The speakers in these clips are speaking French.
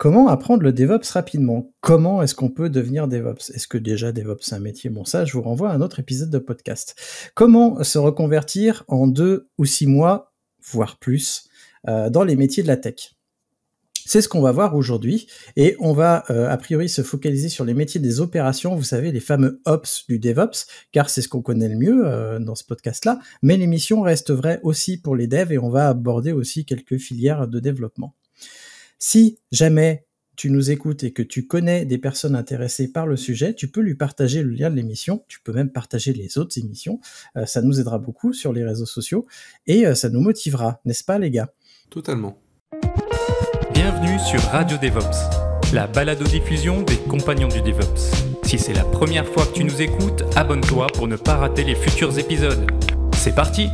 Comment apprendre le DevOps rapidement Comment est-ce qu'on peut devenir DevOps Est-ce que déjà DevOps c'est un métier Bon ça, je vous renvoie à un autre épisode de podcast. Comment se reconvertir en deux ou six mois, voire plus, euh, dans les métiers de la tech c'est ce qu'on va voir aujourd'hui et on va euh, a priori se focaliser sur les métiers des opérations, vous savez, les fameux ops du DevOps, car c'est ce qu'on connaît le mieux euh, dans ce podcast-là, mais l'émission reste vraie aussi pour les devs et on va aborder aussi quelques filières de développement. Si jamais tu nous écoutes et que tu connais des personnes intéressées par le sujet, tu peux lui partager le lien de l'émission, tu peux même partager les autres émissions, euh, ça nous aidera beaucoup sur les réseaux sociaux et euh, ça nous motivera, n'est-ce pas les gars Totalement. Bienvenue sur Radio DevOps, la aux des compagnons du DevOps. Si c'est la première fois que tu nous écoutes, abonne-toi pour ne pas rater les futurs épisodes. C'est parti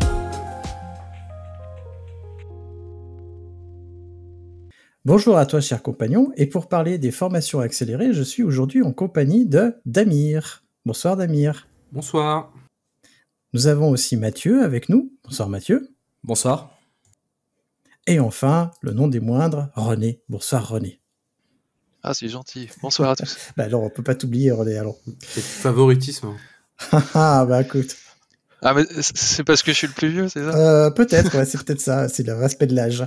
Bonjour à toi, cher compagnon, et pour parler des formations accélérées, je suis aujourd'hui en compagnie de Damir. Bonsoir Damir. Bonsoir. Nous avons aussi Mathieu avec nous. Bonsoir Mathieu. Bonsoir. Et enfin, le nom des moindres, René. Bonsoir René. Ah, c'est gentil. Bonsoir à tous. Bah alors, on peut pas t'oublier, René. Alors. C'est favoritisme. Ah, ah, bah écoute. Ah, mais c'est parce que je suis le plus vieux, c'est ça euh, Peut-être, ouais, c'est peut-être ça. C'est le respect de l'âge.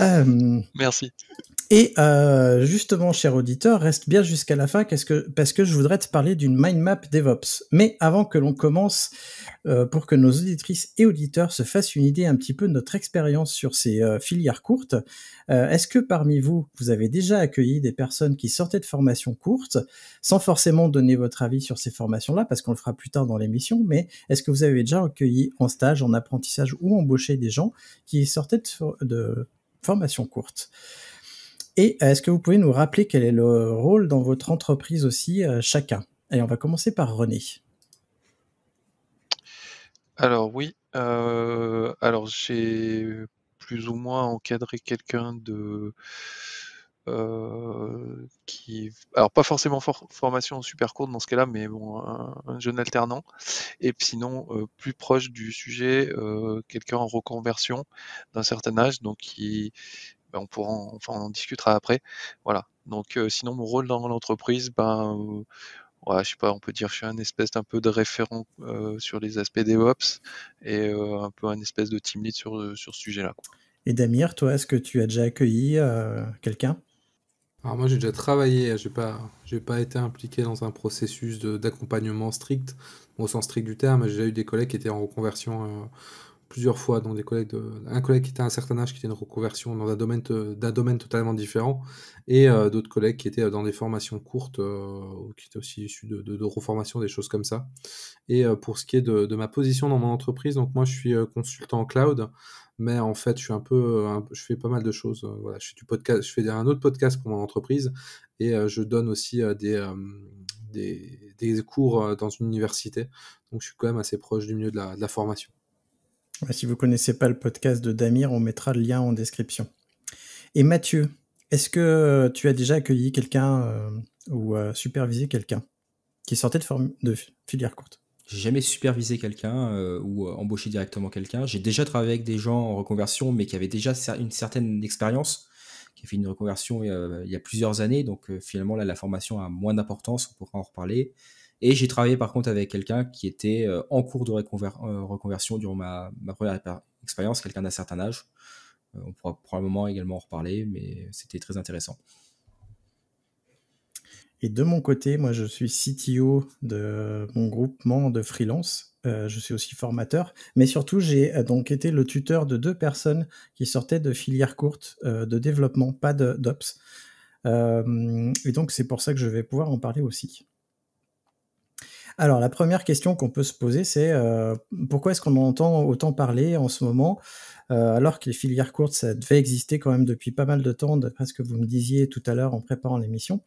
Euh, Merci. Et euh, justement, cher auditeur, reste bien jusqu'à la fin parce que, je voudrais te parler d'une mind map DevOps. Mais avant que l'on commence, euh, pour que nos auditrices et auditeurs se fassent une idée un petit peu de notre expérience sur ces euh, filières courtes, est-ce que parmi vous, vous avez déjà accueilli des personnes qui sortaient de formations courtes, sans forcément donner votre avis sur ces formations-là, parce qu'on le fera plus tard dans l'émission, mais est-ce que vous avez déjà accueilli en stage, en apprentissage ou embauché des gens qui sortaient de, de formations courtes et euh, est-ce que vous pouvez nous rappeler quel est le rôle dans votre entreprise aussi, euh, chacun Et on va commencer par René. Alors oui, euh, alors j'ai plus ou moins encadré quelqu'un de qui, alors pas forcément formation super courte dans ce cas-là, mais bon, un, jeune alternant. Et sinon, plus proche du sujet, quelqu'un en reconversion d'un certain âge, donc qui ben, on pourra, en, enfin, on discutera après. Voilà. Donc, euh, sinon, mon rôle dans l'entreprise, ben, euh, Ouais, je sais pas, on peut dire que je suis un espèce d'un peu de référent euh, sur les aspects DevOps et un peu un espèce de team lead sur, ce sujet-là. Et Damir, toi, est-ce que tu as déjà accueilli quelqu'un Alors moi, j'ai déjà travaillé, hein, j'ai pas, j'ai pas été impliqué dans un processus d'accompagnement strict, au sens strict du terme. J'ai déjà eu des collègues qui étaient en reconversion plusieurs fois, donc des collègues de, un collègue qui était à un certain âge, qui était une reconversion dans un domaine, d'un domaine totalement différent, et euh, d'autres collègues qui étaient euh, dans des formations courtes, euh, qui étaient aussi issus de, de, reformations, des choses comme ça. Et pour ce qui est de, ma position dans mon entreprise, donc moi je suis consultant en cloud, mais en fait je suis un peu, je fais pas mal de choses. Voilà, je fais du podcast, je fais un autre podcast pour mon entreprise, et je donne aussi des des, des, cours dans une université. Donc je suis quand même assez proche du milieu de la formation. Si vous ne connaissez pas le podcast de Damir, on mettra le lien en description. Et Mathieu, est-ce que euh, tu as déjà accueilli quelqu'un euh, ou euh, supervisé quelqu'un qui sortait de, de filière courte J'ai jamais supervisé quelqu'un ou embauché directement quelqu'un. J'ai déjà travaillé avec des gens en reconversion, mais qui avaient déjà une certaine expérience, qui a fait une reconversion il y a plusieurs années. Donc finalement, là, la formation a moins d'importance, on pourra en reparler. Et j'ai travaillé par contre avec quelqu'un qui était euh, en cours de euh, reconversion durant ma, première expérience, quelqu'un d'un certain âge. Euh, on pourra probablement également en reparler, mais c'était très intéressant. Et de mon côté, moi je suis CTO de mon groupement de freelance. je suis aussi formateur, mais surtout j'ai donc été le tuteur de deux personnes qui sortaient de filières courtes de développement, pas d'ops. et donc c'est pour ça que je vais pouvoir en parler aussi. Alors, la première question qu'on peut se poser, c'est euh, pourquoi est-ce qu'on en entend autant parler en ce moment, euh, alors que les filières courtes, ça devait exister quand même depuis pas mal de temps, d'après ce que vous me disiez tout à l'heure en préparant l'émission.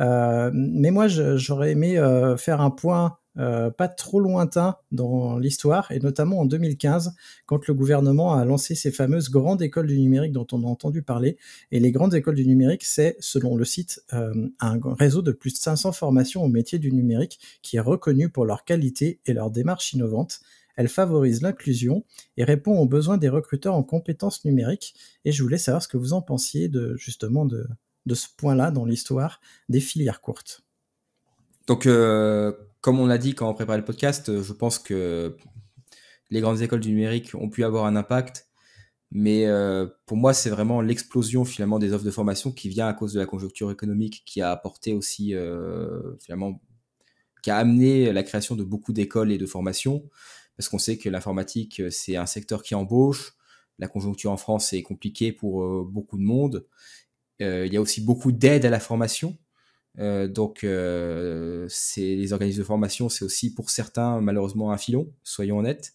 Euh, mais moi, j'aurais aimé faire un point euh, pas trop lointain dans l'histoire, et notamment en 2015, quand le gouvernement a lancé ces fameuses grandes écoles du numérique dont on a entendu parler. Et les grandes écoles du numérique, c'est, selon le site, euh, un réseau de plus de 500 formations au métier du numérique qui est reconnu pour leur qualité et leur démarche innovante. Elle favorise l'inclusion et répond aux besoins des recruteurs en compétences numériques. Et je voulais savoir ce que vous en pensiez de justement de, ce point-là dans l'histoire des filières courtes. Donc, euh, comme on l'a dit quand on préparait le podcast, euh, je pense que les grandes écoles du numérique ont pu avoir un impact. Mais euh, pour moi, c'est vraiment l'explosion finalement des offres de formation qui vient à cause de la conjoncture économique qui a apporté aussi euh, finalement, qui a amené la création de beaucoup d'écoles et de formations. Parce qu'on sait que l'informatique, c'est un secteur qui embauche. La conjoncture en France est compliquée pour beaucoup de monde. il y a aussi beaucoup d'aide à la formation euh, donc, euh, c'est les organismes de formation, c'est aussi pour certains malheureusement un filon, soyons honnêtes.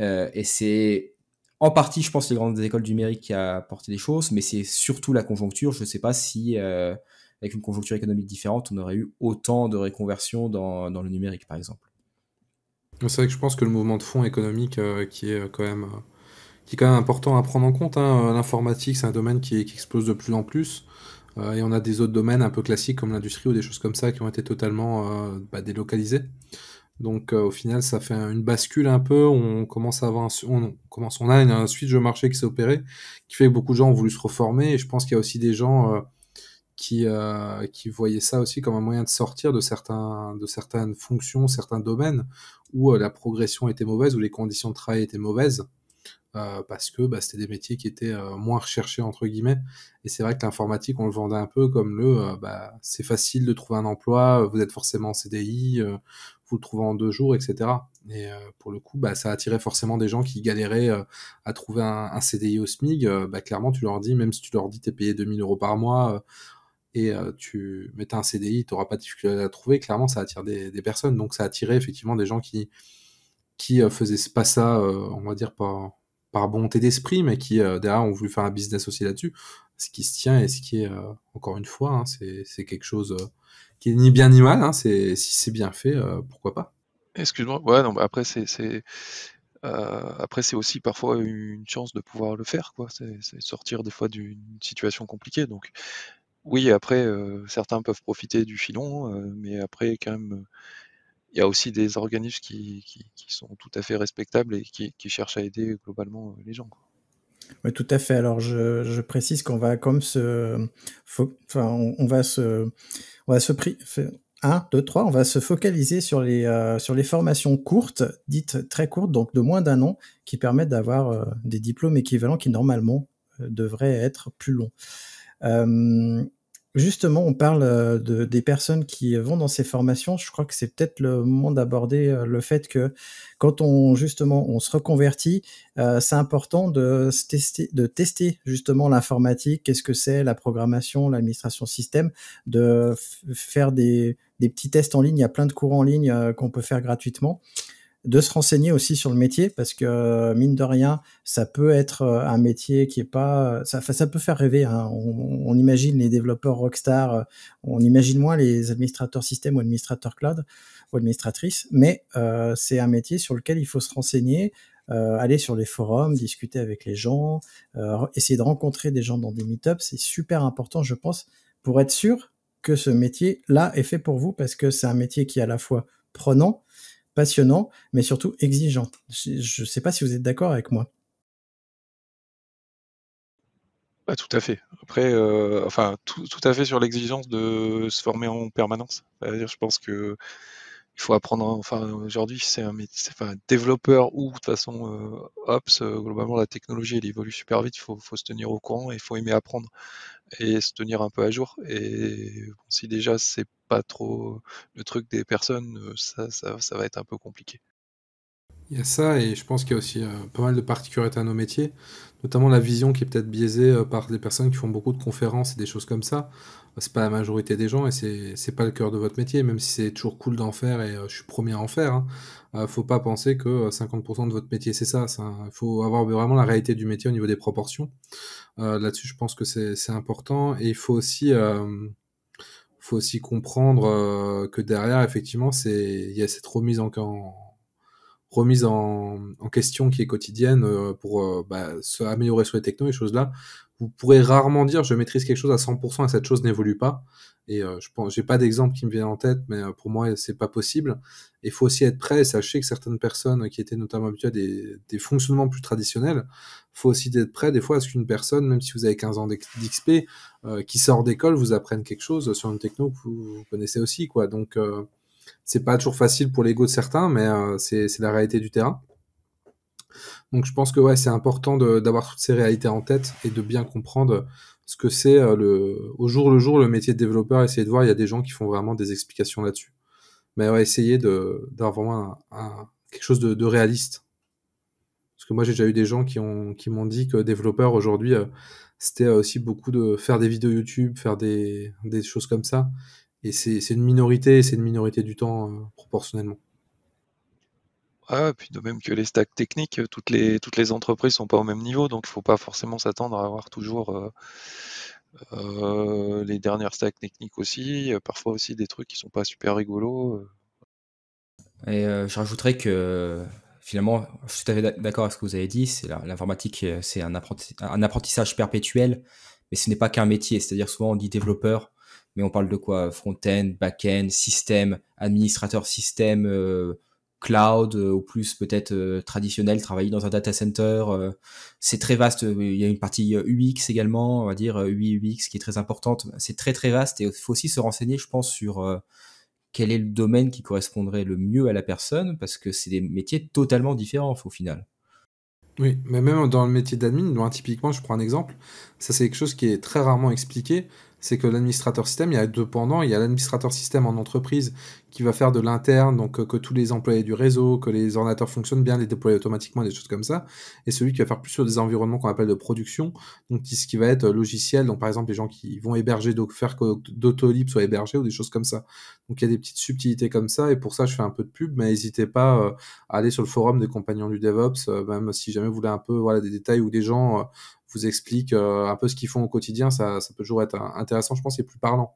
Euh, et c'est en partie, je pense, les grandes écoles numériques numérique qui a apporté des choses, mais c'est surtout la conjoncture. Je ne sais pas si avec une conjoncture économique différente, on aurait eu autant de réconversions dans, dans le numérique, par exemple. C'est vrai que je pense que le mouvement de fond économique qui est quand même qui est quand même important à prendre en compte. Hein, l'informatique, c'est un domaine qui, explose de plus en plus. Euh, et on a des autres domaines un peu classiques comme l'industrie ou des choses comme ça qui ont été totalement euh, bah, délocalisées. délocalisés. Donc euh, au final, ça fait une bascule un peu. On commence à avoir on commence, on a une, un switch de marché qui s'est opéré, qui fait que beaucoup de gens ont voulu se reformer. Et je pense qu'il y a aussi des gens qui, qui voyaient ça aussi comme un moyen de sortir de, certains, de certaines fonctions, certains domaines où la progression était mauvaise, où les conditions de travail étaient mauvaises. Euh, parce que bah, c'était des métiers qui étaient euh, moins recherchés entre guillemets. Et c'est vrai que l'informatique, on le vendait un peu comme le, euh, bah, c'est facile de trouver un emploi, vous êtes forcément en CDI, vous le trouvez en deux jours, etc. Et pour le coup, bah, ça attirait forcément des gens qui galéraient à trouver un, CDI au SMIG. bah, clairement, tu leur dis, même si tu leur dis, tu es payé 2000 euros par mois. et tu mets un CDI, tu n'auras pas de difficulté à trouver. Clairement, ça attire des, personnes. Donc, ça attirait effectivement des gens qui qui faisaient pas ça, on va dire, pas, par bonté d'esprit, mais qui euh, derrière ont voulu faire un business aussi là-dessus. Ce qui se tient et ce qui est, euh, encore une fois, hein, c'est quelque chose euh, qui est ni bien ni mal. Hein, c'est si c'est bien fait, pourquoi pas Excuse-moi, ouais, non, bah, après, c'est. après, c'est aussi parfois une chance de pouvoir le faire, quoi. C'est sortir des fois d'une situation compliquée. Donc, oui, après, certains peuvent profiter du filon, mais après, quand même, il y a aussi des organismes qui, sont tout à fait respectables et qui, cherchent à aider globalement euh, les gens. Oui, tout à fait. Alors, je, précise qu'on va comme se, on, va se, on 1, 2, 3, on va se focaliser sur les, euh, sur les formations courtes, dites très courtes, donc de moins d'un an, qui permettent d'avoir euh, des diplômes équivalents qui normalement devraient être plus longs. Justement, on parle euh, de, des personnes qui vont dans ces formations. Je crois que c'est peut-être le moment d'aborder euh, le fait que quand on justement on se reconvertit, euh, c'est important de tester, de tester justement l'informatique. Qu'est-ce que c'est la programmation, l'administration système, de faire des, petits tests en ligne. Il y a plein de cours en ligne qu'on peut faire gratuitement de se renseigner aussi sur le métier parce que euh, mine de rien, ça peut être euh, un métier qui est pas, euh, ça, ça peut faire rêver. Hein. On, imagine les développeurs rockstar, on imagine moins les administrateurs système ou administrateurs cloud ou administratrices, mais c'est un métier sur lequel il faut se renseigner. aller sur les forums, discuter avec les gens, essayer de rencontrer des gens dans des meetups, c'est super important, je pense, pour être sûr que ce métier-là est fait pour vous, parce que c'est un métier qui est à la fois prenant, passionnant, mais surtout exigeant. Je ne sais pas si vous êtes d'accord avec moi. Bah, tout à fait. Après, euh, enfin, tout, à fait sur l'exigence de se former en permanence. dire je pense que il faut apprendre. Hein, enfin, aujourd'hui, c'est un, enfin, développeur ou de toute façon euh, ops. Euh, globalement, la technologie elle évolue super vite. Il faut, se tenir au courant et il faut aimer apprendre et se tenir un peu à jour. Et si déjà c'est pas trop le truc des personnes, euh, ça, ça, va être un peu compliqué. Il y a ça, et je pense qu'il y a aussi euh, pas mal de particularités à nos métiers, notamment la vision qui est peut-être biaisée euh, par des personnes qui font beaucoup de conférences et des choses comme ça. C'est pas la majorité des gens et c'est pas le cœur de votre métier, même si c'est toujours cool d'en faire et je suis premier à en faire. Hein. faut pas penser que 50% de votre métier c'est ça. Il faut avoir vraiment la réalité du métier au niveau des proportions. Là-dessus, je pense que c'est important et il faut aussi faut aussi comprendre euh, que derrière, effectivement, c'est il y a cette remise en, remise en, question qui est quotidienne euh, pour euh, bah, se améliorer sur les technos et choses là. Vous pourrez rarement dire je maîtrise quelque chose à 100% et cette chose n'évolue pas. Et je pense, j'ai pas d'exemple qui me vient en tête, mais pour moi c'est pas possible. Il faut aussi être prêt. Et sachez que certaines personnes qui étaient notamment habituées à des, des fonctionnements plus traditionnels, faut aussi être prêt des fois à ce qu'une personne, même si vous avez 15 ans d'XP, euh, qui sort d'école vous apprennent quelque chose sur une techno que vous, connaissez aussi, quoi. Donc, euh, c'est pas toujours facile pour l'ego de certains, mais euh, c'est la réalité du terrain. Donc, je pense que ouais, c'est important d'avoir toutes ces réalités en tête et de bien comprendre ce que c'est le, au jour le jour le métier de développeur. Essayez de voir, il y a des gens qui font vraiment des explications là-dessus. Mais ouais, de d'avoir vraiment quelque chose de, réaliste parce que moi j'ai déjà eu des gens qui ont qui m'ont dit que développeur aujourd'hui c'était euh, aussi beaucoup de faire des vidéos YouTube, faire des, choses comme ça. Et c'est une minorité, c'est une minorité du temps euh, proportionnellement. Ah, puis de même que les stacks techniques, toutes les, toutes les entreprises sont pas au même niveau, donc il faut pas forcément s'attendre à avoir toujours euh, les dernières stacks techniques aussi, parfois aussi des trucs qui sont pas super rigolos. Et je rajouterais que finalement, je suis tout à fait d'accord avec ce que vous avez dit. C'est l'informatique, euh, c'est un, apprentissage perpétuel, mais ce n'est pas qu'un métier. C'est-à-dire souvent on dit développeur, mais on parle de quoi Front-end, back-end, système, administrateur système, euh, cloud, euh, ou plus peut-être euh, traditionnel, travailler dans un data center. c'est très vaste. Il y a une partie UX également, on va dire UI UX qui est très importante. C'est très très vaste et il faut aussi se renseigner, je pense, sur quel est le domaine qui correspondrait le mieux à la personne, parce que c'est des métiers totalement différents au final. Oui, mais même dans le métier d'admin, typiquement, je prends un exemple, ça c'est quelque chose qui est très rarement expliqué, c'est que l'administrateur système, il y a deux pendant, il y a l'administrateur système en entreprise qui va faire de l'interne, donc euh, que tous les employés du réseau, que les ordinateurs fonctionnent bien, les déployer automatiquement, des choses comme ça, et celui qui va faire plus sur des environnements qu'on appelle de production, donc ce qui va être euh, logiciel, donc par exemple les gens qui vont héberger, donc faire que d'AutoLib soit hébergé ou des choses comme ça. Donc il y a des petites subtilités comme ça, et pour ça je fais un peu de pub, mais n'hésitez pas euh, à aller sur le forum des compagnons du DevOps, même si jamais vous voulez un peu voilà, des détails ou des gens vous explique euh, un peu ce qu'ils font au quotidien. Ça, peut toujours être euh, intéressant, je pense, et plus parlant.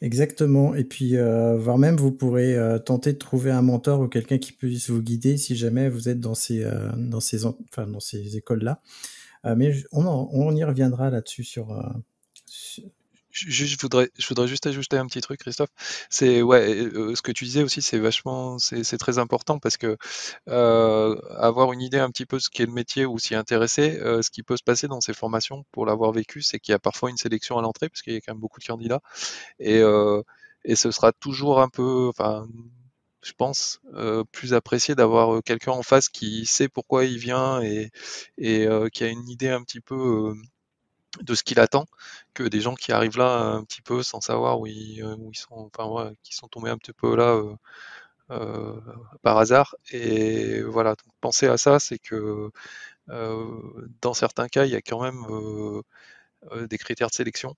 Exactement. Et puis, euh, voire même, vous pourrez tenter de trouver un mentor ou quelqu'un qui puisse vous guider si jamais vous êtes dans ces, dans ces écoles-là. mais on, on, y reviendra là-dessus sur, je voudrais, je voudrais juste ajouter un petit truc, Christophe. C'est ouais, euh, ce que tu disais aussi, c'est vachement, c'est très important parce que euh, avoir une idée un petit peu de ce qu'est le métier ou s'y intéresser, euh, ce qui peut se passer dans ces formations, pour l'avoir vécu, c'est qu'il y a parfois une sélection à l'entrée parce qu'il y a quand même beaucoup de candidats et, mmh. euh, et ce sera toujours un peu, enfin, je pense, plus apprécié d'avoir quelqu'un en face qui sait pourquoi il vient et, et qui a une idée un petit peu de ce qu'il attend que des gens qui arrivent là euh, un petit peu sans savoir où ils, euh, sont, enfin qui sont tombés un petit peu là euh, par hasard. Et voilà, donc penser à ça, c'est que dans certains cas, il y a quand même des critères de sélection.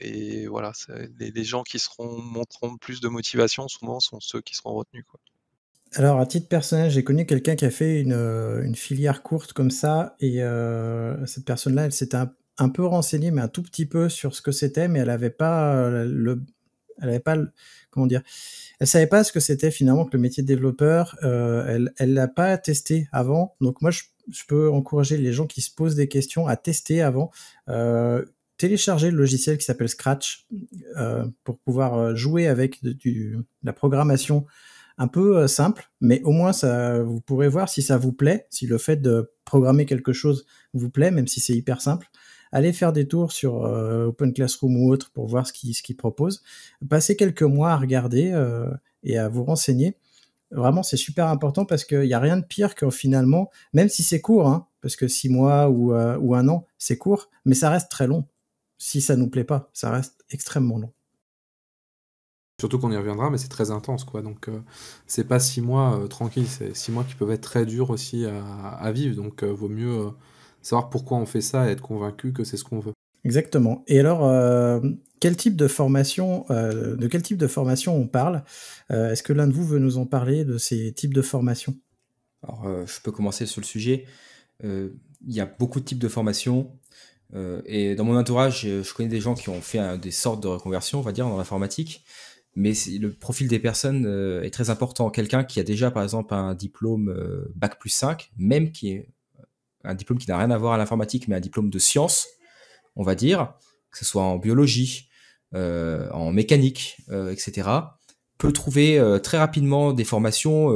et voilà, les, les, gens qui seront montreront plus de motivation souvent sont ceux qui seront retenus. Quoi. Alors, à titre personnel, j'ai connu quelqu'un qui a fait une, euh, filière courte comme ça, et euh, cette personne-là, elle s'était un, peu renseignée, mais un tout petit peu sur ce que c'était, mais elle n'avait euh, pas le, elle pas, comment dire, elle savait pas ce que c'était finalement que le métier de développeur. elle, elle l'a pas testé avant. Donc moi, je, peux encourager les gens qui se posent des questions à tester avant. télécharger le logiciel qui s'appelle Scratch pour pouvoir jouer avec la programmation un peu euh, simple, mais au moins ça, vous pourrez voir si ça vous plaît, si le fait de programmer quelque chose vous plaît, même si c'est hyper simple. Allez faire des tours sur euh, Open Classroom ou autre pour voir ce qu'ils ce proposent. Passez quelques mois à regarder euh, et à vous renseigner. Vraiment, c'est super important parce qu'il n'y a rien de pire que finalement, même si c'est court, hein, parce que six mois ou, ou un an, c'est court, mais ça reste très long. Si ça ne nous plaît pas, ça reste extrêmement long. Surtout qu'on y reviendra, mais c'est très intense, quoi. Donc, euh, c'est pas six mois tranquilles. Euh, tranquille, c'est six mois qui peuvent être très durs aussi à, vivre. Donc, euh, vaut mieux savoir pourquoi on fait ça et être convaincu que c'est ce qu'on veut. Exactement. Et alors, quel type de formation, de quel type de formation on parle Est-ce que l'un de vous veut nous en parler de ces types de formations Alors, je peux commencer sur le sujet. Il y a beaucoup de types de formations et dans mon entourage, je connais des gens qui ont fait hein, des sortes de reconversions, on va dire, dans l'informatique mais le profil des personnes euh, est très important. Quelqu'un qui a déjà, par exemple, un diplôme euh, Bac plus 5, même qui est euh, un diplôme qui n'a rien à voir à l'informatique, mais un diplôme de sciences, on va dire, que ce soit en biologie, en mécanique, etc., peut trouver très rapidement des formations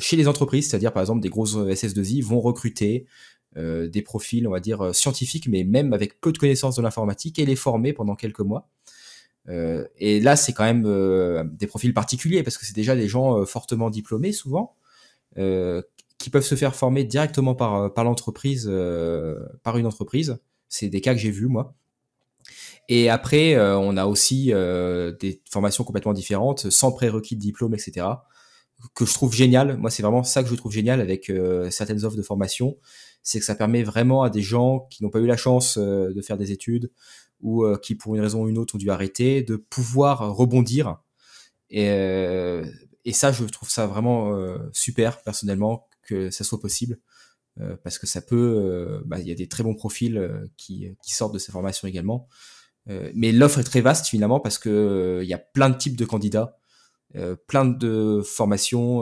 chez les entreprises, c'est-à-dire, par exemple, des grosses SS2I vont recruter des profils, on va dire, scientifiques, mais même avec peu de connaissances de l'informatique, et les former pendant quelques mois euh, et là, c'est quand même euh, des profils particuliers parce que c'est déjà des gens euh, fortement diplômés souvent qui peuvent se faire former directement par par l'entreprise, par une entreprise. C'est des cas que j'ai vus moi. Et après, on a aussi des formations complètement différentes, sans prérequis de diplôme, etc que je trouve génial. Moi, c'est vraiment ça que je trouve génial avec certaines offres de formation, c'est que ça permet vraiment à des gens qui n'ont pas eu la chance de faire des études ou euh, qui pour une raison ou une autre ont dû arrêter, de pouvoir rebondir. Et, euh, et ça, je trouve ça vraiment euh, super personnellement que ça soit possible. parce que ça peut, bah, il y a des très bons profils qui, sortent de ces formations également. mais l'offre est très vaste finalement parce que il y a plein de types de candidats, plein de formations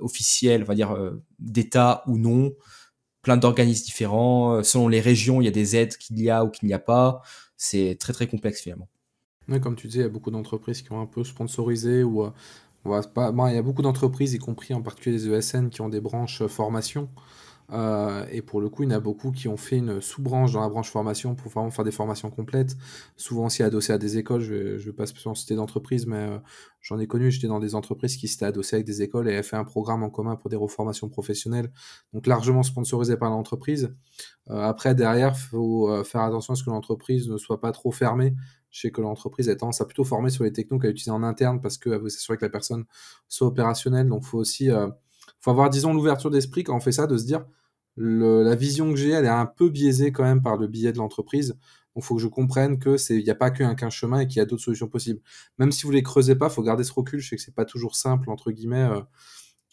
officielles, on va dire d'État ou non, plein d'organismes différents. Euh, selon les régions, il y a des aides qu'il y a ou qu'il n'y a pas. C'est très très complexe finalement. Oui, comme tu dis, il y a beaucoup d'entreprises qui ont un peu sponsorisé ou euh, pas... il y a beaucoup d'entreprises, y compris en particulier les ESN, qui ont des branches euh, formation. Euh, et pour le coup, il y en a beaucoup qui ont fait une sous-branche dans la branche formation pour vraiment faire des formations complètes, souvent aussi adossées à des écoles. Je ne vais pas spécialement citer d'entreprise, mais euh, j'en ai connu. J'étais dans des entreprises qui s'étaient adossées avec des écoles et avaient fait un programme en commun pour des reformations professionnelles, donc largement sponsorisé par l'entreprise. Euh, après, derrière, il faut faire attention à ce que l'entreprise ne soit pas trop fermée je sais que l'entreprise a tendance à plutôt former sur les technos qu'elle utiliser en interne parce qu'elle veut s'assurer que la personne soit opérationnelle. Donc, il faut aussi faut avoir, disons, l'ouverture d'esprit quand on fait ça, de se dire la vision que j'ai, elle est un peu biaisée quand même par le biais de l'entreprise. Il faut que je comprenne que c'est, il n'y a pas qu'un chemin et qu'il y a d'autres solutions possibles. Même si vous les creusez pas, faut garder ce recul. Je sais que c'est pas toujours simple entre guillemets euh,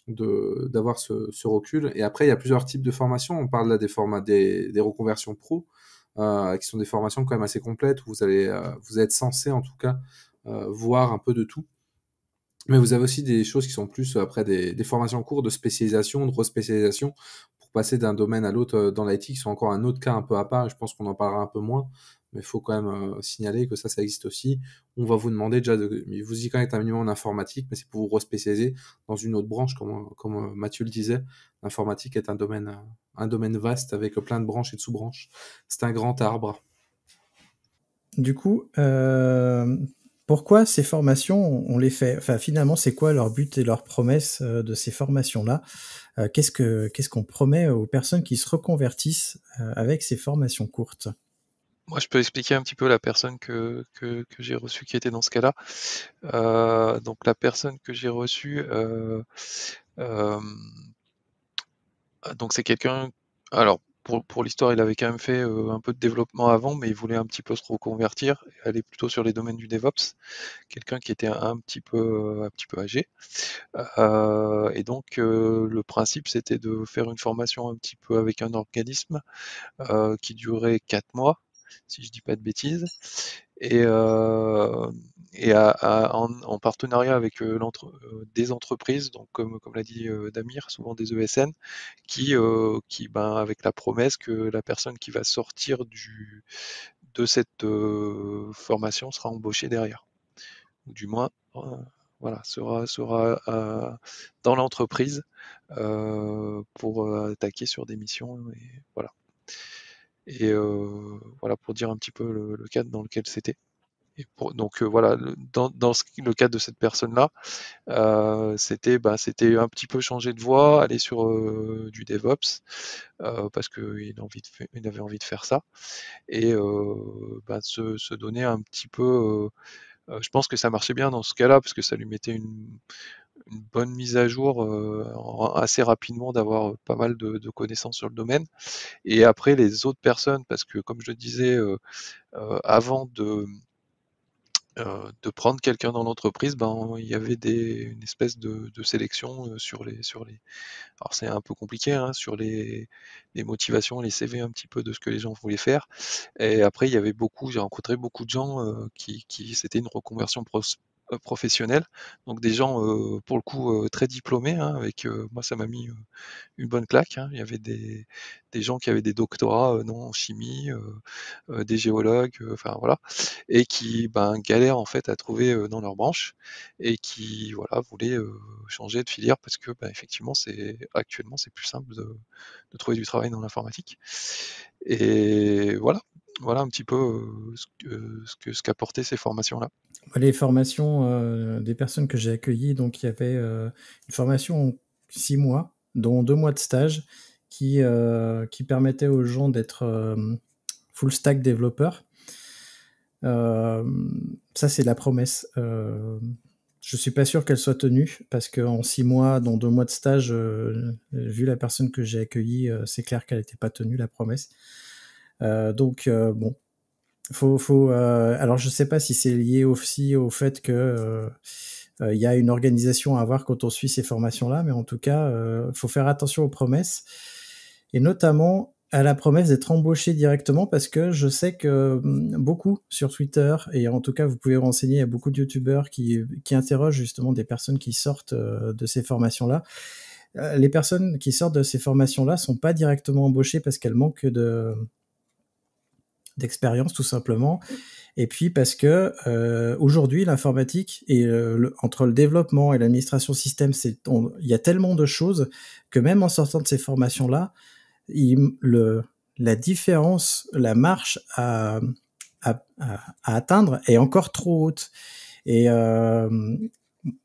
de d'avoir ce, recul. Et après, il y a plusieurs types de formations. On parle là des formats des, reconversions pro, euh, qui sont des formations quand même assez complètes où vous allez euh, vous êtes censé en tout cas voir un peu de tout. Mais vous avez aussi des choses qui sont plus après des, des formations courtes de spécialisation, de respécialisation, passer d'un domaine à l'autre euh, dans l'IT, qui sont encore un autre cas un peu à part, je pense qu'on en parlera un peu moins, mais il faut quand même euh, signaler que ça, ça existe aussi. On va vous demander déjà de vous y connecter un minimum en informatique, mais c'est pour vous respécialiser dans une autre branche, comme, euh, Mathieu le disait. L'informatique est un domaine, un domaine vaste avec plein de branches et de sous-branches. C'est un grand arbre. Du coup, pourquoi ces formations, on les fait Enfin, finalement, c'est quoi leur but et leur promesse euh, de ces formations-là euh, Qu'est-ce qu'on promet aux personnes qui se reconvertissent euh, avec ces formations courtes moi, je peux expliquer un petit peu la personne que, j'ai reçue qui était dans ce cas-là. donc, la personne que j'ai reçue, donc c'est quelqu'un. Alors, pour, l'histoire, il avait quand même fait euh, un peu de développement avant, mais il voulait un petit peu se reconvertir, et aller plutôt sur les domaines du DevOps, quelqu'un qui était un, petit peu, euh, un petit peu âgé. Euh, et donc, le principe, c'était de faire une formation un petit peu avec un organisme qui durait 4 mois, si je ne dis pas de bêtises, et, euh, et en, partenariat avec euh, euh, des entreprises, donc comme, comme l'a dit Damir, souvent des ESN, qui, qui ben, avec la promesse que la personne qui va sortir du, de cette formation sera embauchée derrière, ou du moins voilà, sera, sera dans l'entreprise pour attaquer sur des missions. Et voilà. Et euh, voilà pour dire un petit peu le, cadre dans lequel c'était. Et donc euh, voilà, dans, dans le cadre de cette personne-là, euh, c'était bah, c'était un petit peu changer de voie, aller sur du DevOps parce qu'il avait envie de faire ça et bah, se, se, donner un petit peu. je pense que ça marchait bien dans ce cas-là parce que ça lui mettait une, une bonne mise à jour euh, assez rapidement, d'avoir euh, pas mal de, connaissances sur le domaine. Et après, les autres personnes, parce que comme je disais, euh, avant de, de prendre quelqu'un dans l'entreprise, ben, il y avait des, une espèce de, sélection sur les, sur les. Alors c'est un peu compliqué, hein, sur les, motivations, les CV un petit peu de ce que les gens voulaient faire. Et après, il y avait beaucoup, j'ai rencontré beaucoup de gens qui, c'était une reconversion euh, professionnels. Donc des gens euh, pour le coup euh, très diplômés. Hein, avec moi, ça m'a mis une bonne claque. Hein. Il y avait des, gens qui avaient des doctorats non en chimie, des géologues, enfin voilà, et qui ben, galèrent en fait à trouver dans leur branche et qui voilà voulaient changer de filière parce que ben, effectivement, c'est actuellement c'est plus simple de, de trouver du travail dans l'informatique. Et voilà, voilà un petit peu ce qu'apportaient ces formations-là. Bah, les formations des personnes que j'ai accueillies, donc il y avait une formation en six mois, dont deux mois de stage, qui, permettait aux gens d'être full stack développeurs. ça, c'est la promesse. Euh, je suis pas sûr qu'elle soit tenue parce qu'en six mois, dans deux mois de stage, vu la personne que j'ai accueillie, c'est clair qu'elle n'était pas tenue la promesse. Euh, donc euh, bon, faut, faut euh, alors je sais pas si c'est lié aussi au fait que il y a une organisation à avoir quand on suit ces formations-là, mais en tout cas, il faut faire attention aux promesses, et notamment à la promesse d'être embauché directement, parce que je sais que mm, beaucoup sur Twitter, et en tout cas, vous pouvez renseigner, il y a beaucoup de YouTubeurs qui, qui interrogent justement des personnes qui sortent de ces formations-là. Les personnes qui sortent de ces formations-là sont pas directement embauchées parce qu'elles manquent de, d'expérience tout simplement. Et puis parce que euh, aujourd'hui l'informatique et entre le développement et l'administration système, c'est il y a tellement de choses que même en sortant de ces formations là, il, le, la différence, la marche à, atteindre est encore trop haute. Et euh,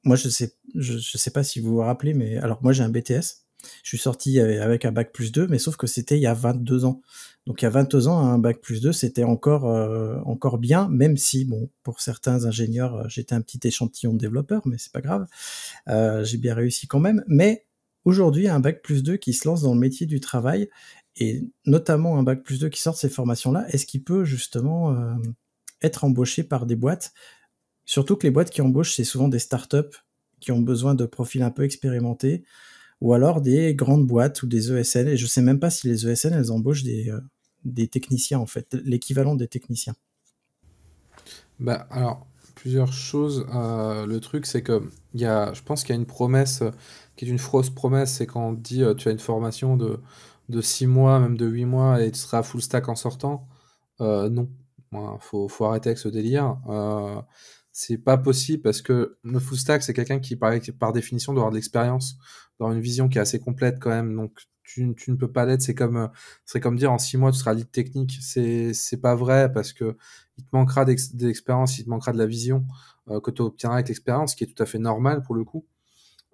moi je sais je sais pas si vous vous rappelez, mais alors moi j'ai un BTS je suis sorti avec un bac plus 2, mais sauf que c'était il y a 22 ans. Donc il y a 22 ans, un bac plus 2, c'était encore, euh, encore bien, même si, bon, pour certains ingénieurs, euh, j'étais un petit échantillon de développeur, mais c'est pas grave. Euh, j'ai bien réussi quand même. Mais aujourd'hui, un bac plus 2 qui se lance dans le métier du travail, et notamment un bac plus 2 qui sort de ces formations-là, est-ce qu'il peut justement être embauché par des boîtes Surtout que les boîtes qui embauchent, c'est souvent des startups qui ont besoin de profils un peu expérimentés ou alors des grandes boîtes ou des ESN. Et je ne sais même pas si les ESN, elles embauchent des, euh, des techniciens, en fait, l'équivalent des techniciens. Bah, alors, plusieurs choses. Euh, le truc, c'est que y a, je pense qu'il y a une promesse qui est une fausse promesse, c'est quand on dit euh, tu as une formation de, de 6 mois, même de 8 mois, et tu seras full stack en sortant. non, il faut, arrêter avec ce délire c'est pas possible parce que le full stack, c'est quelqu'un qui, par définition, doit avoir de l'expérience dans une vision qui est assez complète quand même. Donc, tu, ne peux pas l'être. C'est comme, euh, comme dire en six mois, tu seras lead technique. C'est, c'est pas vrai parce que il te manquera d'expérience, il te manquera de la vision euh, que tu obtiendras avec l'expérience, qui est tout à fait normal pour le coup.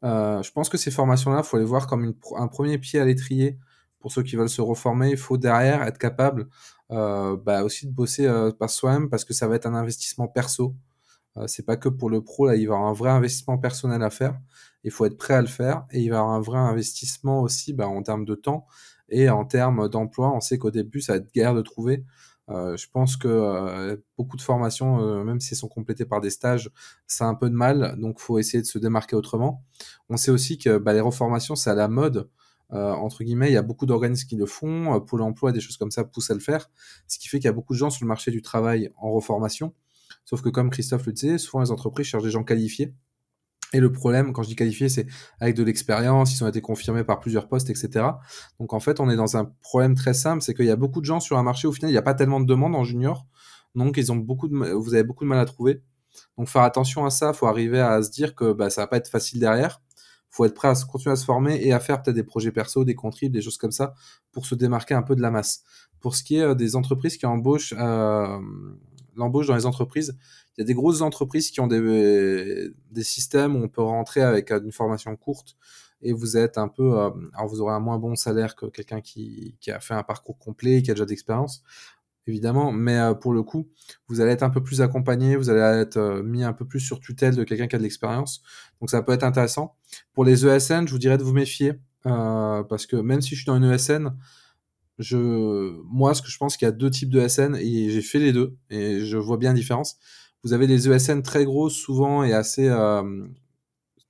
Euh, je pense que ces formations-là, faut les voir comme un premier pied à l'étrier pour ceux qui veulent se reformer. Il faut derrière être capable bah, aussi de bosser par soi-même parce que ça va être un investissement perso euh, c'est pas que pour le pro, là, il va y avoir un vrai investissement personnel à faire. Il faut être prêt à le faire et il va y avoir un vrai investissement aussi bah, en termes de temps et en termes d'emploi. On sait qu'au début, ça va être galère de trouver. Euh, je pense que euh, beaucoup de formations, même si elles sont complétées par des stages, ça a un peu de mal. Donc, il faut essayer de se démarquer autrement. On sait aussi que bah, les reformations, c'est à la mode. entre guillemets, il y a beaucoup d'organismes qui le font. Pôle emploi, des choses comme ça poussent à le faire. Ce qui fait qu'il y a beaucoup de gens sur le marché du travail en reformation. Sauf que comme Christophe le disait, souvent les entreprises cherchent des gens qualifiés. Et le problème, quand je dis qualifié, c'est avec de l'expérience, ils ont été confirmés par plusieurs postes, etc. Donc en fait, on est dans un problème très simple, c'est qu'il y a beaucoup de gens sur un marché, au final, il n'y a pas tellement de demandes en junior, donc ils ont beaucoup vous avez beaucoup de mal à trouver. Donc faire attention à ça, il faut arriver à se dire que bah, ça va pas être facile derrière. Il Faut être prêt à continuer à se former et à faire peut-être des projets perso, des contrib, des choses comme ça pour se démarquer un peu de la masse. Pour ce qui est euh, des entreprises qui embauchent euh, l'embauche dans les entreprises. Il y a des grosses entreprises qui ont des, systèmes où on peut rentrer avec euh, une formation courte et vous êtes un peu, euh, alors vous aurez un moins bon salaire que quelqu'un qui, a fait un parcours complet, et qui a déjà d'expérience, évidemment, mais euh, pour le coup, vous allez être un peu plus accompagné, vous allez être mis un peu plus sur tutelle de quelqu'un qui a de l'expérience, donc ça peut être intéressant. Pour les ESN, je vous dirais de vous méfier, parce que même si je suis dans une ESN, moi, ce que je pense qu'il y a deux types de SN et j'ai fait les deux et je vois bien la différence. Vous avez des ESN très grosses souvent et assez, euh,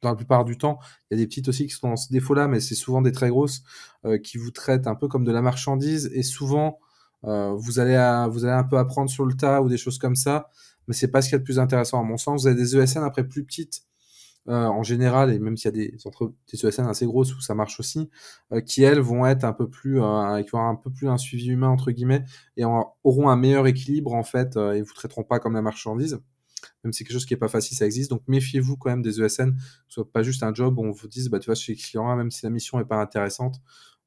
dans la plupart du temps, il y a des petites aussi qui sont dans ce défaut-là, mais c'est souvent des très grosses euh, qui vous traitent un peu comme de la marchandise et souvent euh, vous allez vous allez un peu apprendre sur le tas ou des choses comme ça, mais c'est pas ce qui est le plus intéressant à mon sens. Vous avez des ESN après plus petites euh, en général, et même s'il y a des, ESN e assez grosses où ça marche aussi, euh, qui elles vont être un peu plus, euh, un peu plus un suivi humain entre guillemets et auront un meilleur équilibre en fait et vous traiteront pas comme la marchandise. Même si c'est quelque chose qui est pas facile, ça existe. Donc méfiez-vous quand même des ESN, ce soit pas juste un job où on vous dise bah tu vas chez le client, même si la mission est pas intéressante,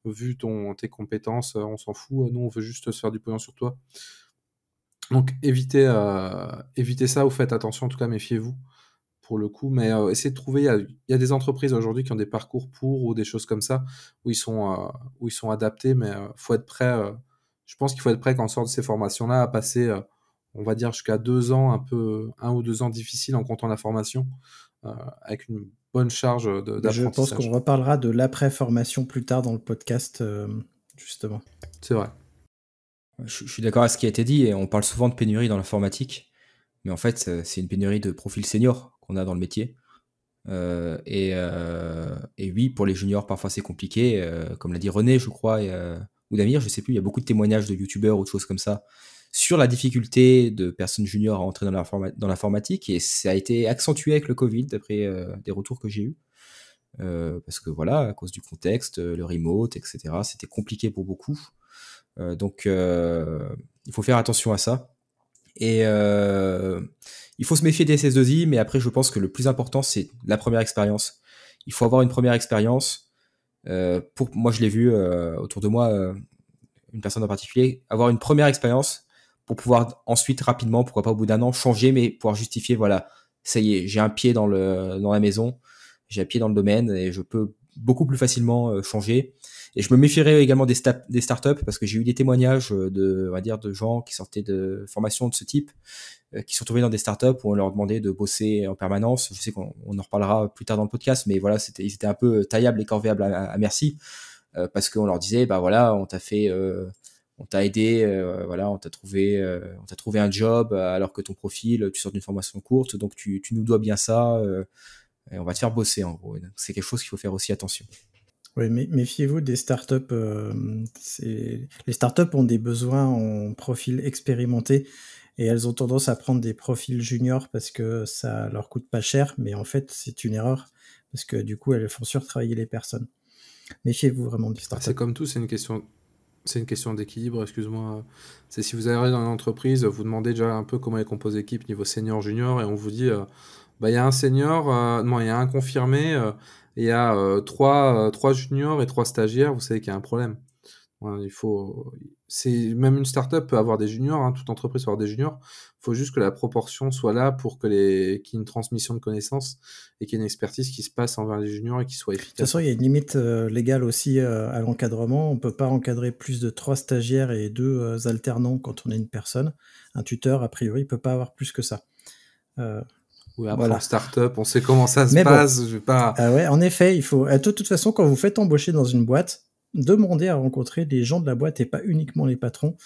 vu ton tes compétences, on s'en fout. Nous on veut juste se faire du pognon sur toi. Donc évitez, évitez ça ou faites attention. En tout cas méfiez-vous pour le coup. Mais euh, essayer essayez de trouver. Il y, a des entreprises aujourd'hui qui ont des parcours pour ou des choses comme ça où ils sont, euh, où ils sont adaptés. Mais euh, faut être prêt. je pense qu'il faut être prêt quand on sort de ces formations-là à passer, on va dire, jusqu'à deux ans, un peu, un ou deux ans difficiles en comptant la formation, avec une bonne charge d'apprentissage. Je pense qu'on reparlera de l'après-formation plus tard dans le podcast, justement. C'est vrai. Je, je suis d'accord avec ce qui a été dit et on parle souvent de pénurie dans l'informatique. Mais en fait, c'est une pénurie de profils seniors qu'on a dans le métier. Euh, et, euh, et, oui, pour les juniors, parfois c'est compliqué. Euh, comme l'a dit René, je crois, ou Damir, je sais plus, il y a beaucoup de témoignages de youtubeurs ou de choses comme ça sur la difficulté de personnes juniors à entrer dans l'informatique. Et ça a été accentué avec le Covid, d'après des retours que j'ai eus. parce que voilà, à cause du contexte, le remote, etc., c'était compliqué pour beaucoup. donc, il faut faire attention à ça. Et euh, il faut se méfier des SS2I, mais après, je pense que le plus important, c'est la première expérience. Il faut avoir une première expérience. Euh, pour moi, je l'ai vu euh, autour de moi, euh, une personne en particulier, avoir une première expérience pour pouvoir ensuite rapidement, pourquoi pas au bout d'un an, changer, mais pouvoir justifier, voilà, ça y est, j'ai un pied dans le dans la maison, j'ai un pied dans le domaine et je peux beaucoup plus facilement euh, changer et je me méfierais également des, startups parce que j'ai eu des témoignages euh, de, on va dire, de gens qui sortaient de formations de ce type, euh, qui se retrouvaient dans des startups où on leur demandait de bosser en permanence. Je sais qu'on en reparlera plus tard dans le podcast, mais voilà, c'était, ils étaient un peu taillables et corvéables à, merci euh, parce qu'on leur disait, bah voilà, on t'a fait, on t'a aidé, voilà, on t'a trouvé, on t'a trouvé un job alors que ton profil, tu sors d'une formation courte, donc tu, tu, nous dois bien ça. et on va te faire bosser en gros. C'est quelque chose qu'il faut faire aussi attention. Oui, méfiez-vous des startups. Euh, les startups ont des besoins en profil expérimenté et elles ont tendance à prendre des profils juniors parce que ça leur coûte pas cher, mais en fait, c'est une erreur parce que du coup, elles font sur travailler les personnes. Méfiez-vous vraiment des startups. C'est comme tout, c'est une question. C'est une question d'équilibre, excuse-moi. C'est si vous arrivez dans une entreprise, vous demandez déjà un peu comment est composée l'équipe niveau senior-junior et on vous dit, euh, bah, il y a un senior, euh, non, il y a un confirmé, et à a euh, euh, trois, juniors et trois stagiaires, vous savez qu'il y a un problème. il faut, c'est même une startup peut avoir des juniors, hein, toute entreprise peut avoir des juniors. Il faut juste que la proportion soit là pour que les, qu'il y ait une transmission de connaissances et qu'il y ait une expertise qui se passe envers les juniors et qui soit efficace. De toute façon, il y a une limite euh, légale aussi à l'encadrement. On ne peut pas encadrer plus de trois stagiaires et deux alternants quand on est une personne. Un tuteur, a priori, peut pas avoir plus que ça. Oui, après on sait comment ça se passe. pas... Ah ouais, en effet, il faut. Euh, de toute façon, quand vous faites embaucher dans une boîte, demandez à rencontrer les gens de la boîte et pas uniquement les patrons.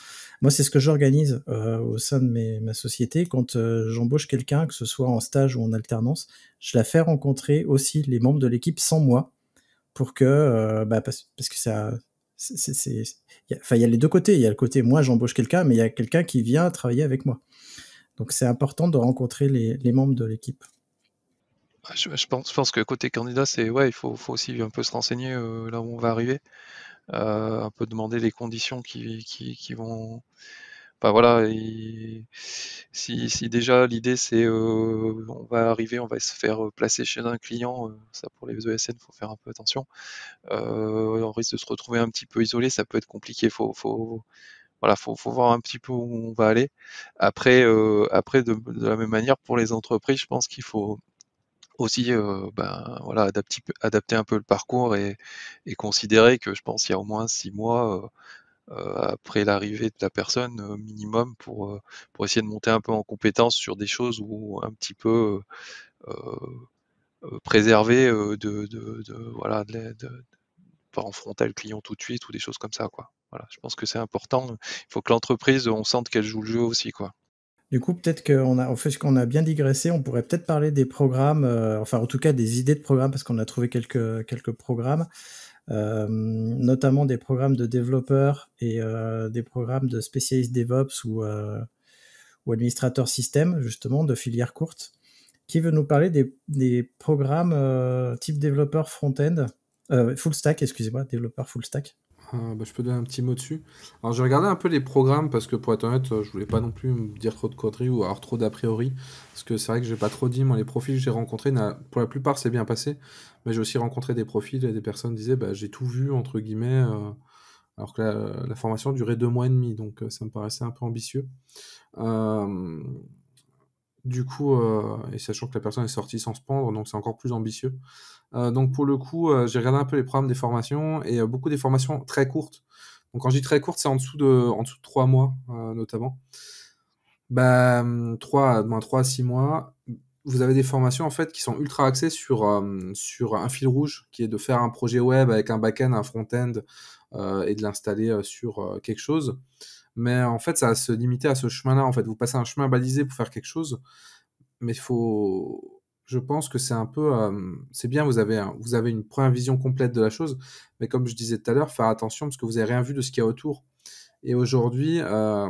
Moi, c'est ce que j'organise euh, au sein de ma société. Quand euh, j'embauche quelqu'un, que ce soit en stage ou en alternance, je la fais rencontrer aussi les membres de l'équipe sans moi, pour que bah, parce, que ça, c'est, enfin, il y a les deux côtés. Il y a le côté moi j'embauche quelqu'un, mais il y a quelqu'un qui vient travailler avec moi. Donc c'est important de rencontrer les, membres de l'équipe. Je, pense, que côté candidat, c'est ouais, il faut, aussi un peu se renseigner euh, là où on va arriver, euh, un peu demander les conditions qui, vont. Bah, voilà, si, déjà l'idée c'est euh, on va arriver, on va se faire placer chez un client, ça pour les ESN, il faut faire un peu attention. on risque de se retrouver un petit peu isolé, ça peut être compliqué, faut, voilà, faut, faut voir un petit peu où on va aller. Après, euh, après de, la même manière pour les entreprises, je pense qu'il faut aussi euh, ben, voilà, adapter, adapter un peu le parcours et, et considérer que je pense qu'il y a au moins six mois euh, après l'arrivée de la personne minimum pour, pour essayer de monter un peu en compétence sur des choses ou un petit peu euh, préserver de, de, voilà de, de, pas enfronter le client tout de suite ou des choses comme ça quoi voilà, je pense que c'est important. Il faut que l'entreprise, on sente qu'elle joue le jeu aussi, quoi. Du coup, peut-être qu'on a, on fait, qu'on a bien digressé, on pourrait peut-être parler des programmes, euh, enfin en tout cas des idées de programmes, parce qu'on a trouvé quelques, programmes, euh, notamment des programmes de développeurs et euh, des programmes de spécialistes DevOps ou, administrateurs système, justement, de filières courtes. Qui veut nous parler des, des programmes type développeur front-end, full stack, excusez-moi, développeur full stack ah, bah, je peux donner un petit mot dessus. Alors j'ai regardé un peu les programmes parce que pour être honnête, euh, je voulais pas non plus me dire trop de conneries ou avoir trop d'a priori. Parce que c'est vrai que j'ai pas trop dit, moi les profils que j'ai rencontrés, pour la plupart c'est bien passé. Mais j'ai aussi rencontré des profils et des personnes disaient bah, j'ai tout vu entre guillemets. Euh, alors que la, formation durait deux mois et demi, donc euh, ça me paraissait un peu ambitieux. Euh, du coup, euh, et sachant que la personne est sortie sans se pendre, donc c'est encore plus ambitieux. Euh, donc pour le coup, euh, j'ai regardé un peu les programmes des formations et beaucoup des formations très courtes. Donc quand je dis très courtes, c'est en dessous de en dessous trois mois notamment. Bah hum, trois, ben, trois à six mois. Vous avez des formations en fait qui sont ultra axées sur sur un fil rouge qui est de faire un projet web avec un back-end, un front-end et de l'installer sur quelque chose. Mais en fait, ça va se limiter à ce chemin-là. En fait, vous passez un chemin balisé pour faire quelque chose, mais faut. Je pense que c'est un peu. Euh, c'est bien, vous avez, vous avez une première vision complète de la chose, mais comme je disais tout à l'heure, faire attention parce que vous n'avez rien vu de ce qu'il y a autour. Et aujourd'hui, euh,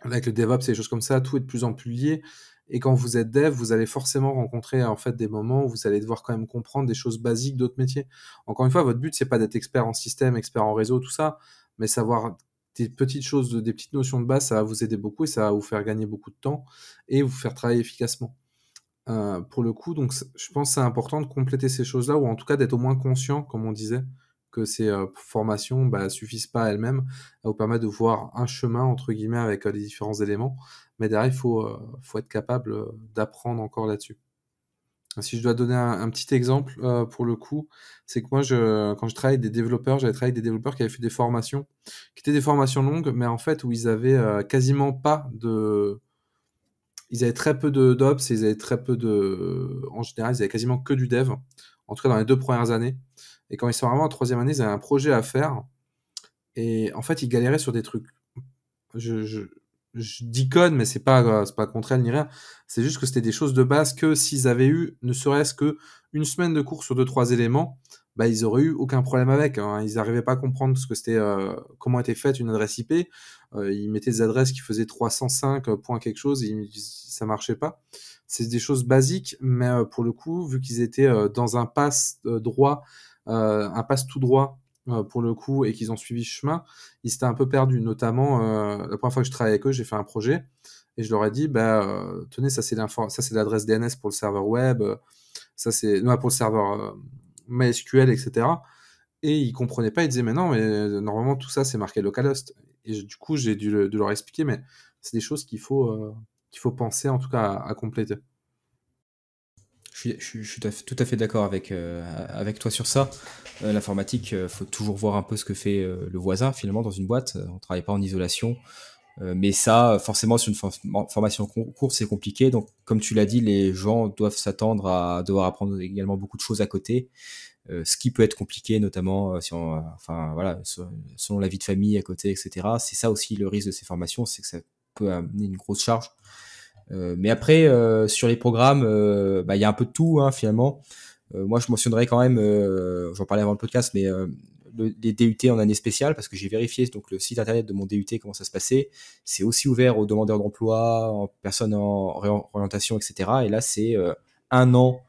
avec le DevOps et les choses comme ça, tout est de plus en plus lié. Et quand vous êtes dev, vous allez forcément rencontrer en fait des moments où vous allez devoir quand même comprendre des choses basiques d'autres métiers. Encore une fois, votre but c'est pas d'être expert en système, expert en réseau, tout ça, mais savoir des petites choses, des petites notions de base, ça va vous aider beaucoup et ça va vous faire gagner beaucoup de temps et vous faire travailler efficacement. Euh, pour le coup, donc je pense que c'est important de compléter ces choses-là ou en tout cas d'être au moins conscient, comme on disait, que ces euh, formations ne bah, suffisent pas elles-mêmes elles vous permettent de voir un chemin entre guillemets avec euh, les différents éléments, mais derrière il faut être capable d'apprendre encore là-dessus. Si je dois donner un, petit exemple euh, pour le coup, c'est que moi, je, quand je travaille avec des développeurs, j'avais travaillé avec des développeurs qui avaient fait des formations, qui étaient des formations longues, mais en fait où ils avaient euh, quasiment pas de, ils avaient très peu de d'ops, ils avaient très peu de, en général, ils avaient quasiment que du dev, en tout cas dans les deux premières années. Et quand ils sont vraiment en troisième année, ils avaient un projet à faire, et en fait, ils galéraient sur des trucs. je, je dis mais c'est pas, euh, pas contre elle ni rien. C'est juste que c'était des choses de base que s'ils avaient eu, ne serait-ce que une semaine de cours sur deux trois éléments, bah ils auraient eu aucun problème avec. Hein. Ils n'arrivaient pas à comprendre ce que c'était, euh, comment était faite une adresse IP. Euh, ils mettaient des adresses qui faisaient 305 points quelque chose, et ça marchait pas. C'est des choses basiques, mais pour le coup, vu qu'ils étaient dans un pass droit, un pass tout droit euh, pour le coup et qu'ils ont suivi ce chemin, ils s'étaient un peu perdus. Notamment, euh, la première fois que je travaillais avec eux, j'ai fait un projet et je leur ai dit bah, euh, tenez, ça c'est l'adresse DNS pour le serveur web, ça c'est pour le serveur MySQL, etc. Et ils comprenaient pas, ils disaient mais non, mais normalement tout ça c'est marqué localhost. Et du coup, j'ai dû leur expliquer, mais c'est des choses qu'il faut, qu'il faut penser en tout cas à compléter je, suis, tout à fait d'accord euh, avec, toi sur ça. Euh, l'informatique, il euh, faut toujours voir un peu ce que fait le voisin finalement dans une boîte. On ne travaille pas en isolation. mais ça, forcément, sur une formation en cours, c'est compliqué. Donc, comme tu l'as dit, les gens doivent s'attendre à devoir apprendre également beaucoup de choses à côté. ce qui peut être compliqué, notamment si selon la vie de famille à côté, etc. C'est ça aussi le risque de ces formations, c'est que ça peut amener une grosse charge euh, mais après, euh, sur les programmes, euh, bah, il y a un peu de tout hein, finalement. moi, je mentionnerais quand même, j'en parlais avant le podcast, mais les DUT en année spéciale parce que j'ai vérifié donc le site internet de mon DUT comment ça se passait. C'est aussi ouvert aux demandeurs d'emploi, aux personnes en orientation, etc. Et là, c'est un an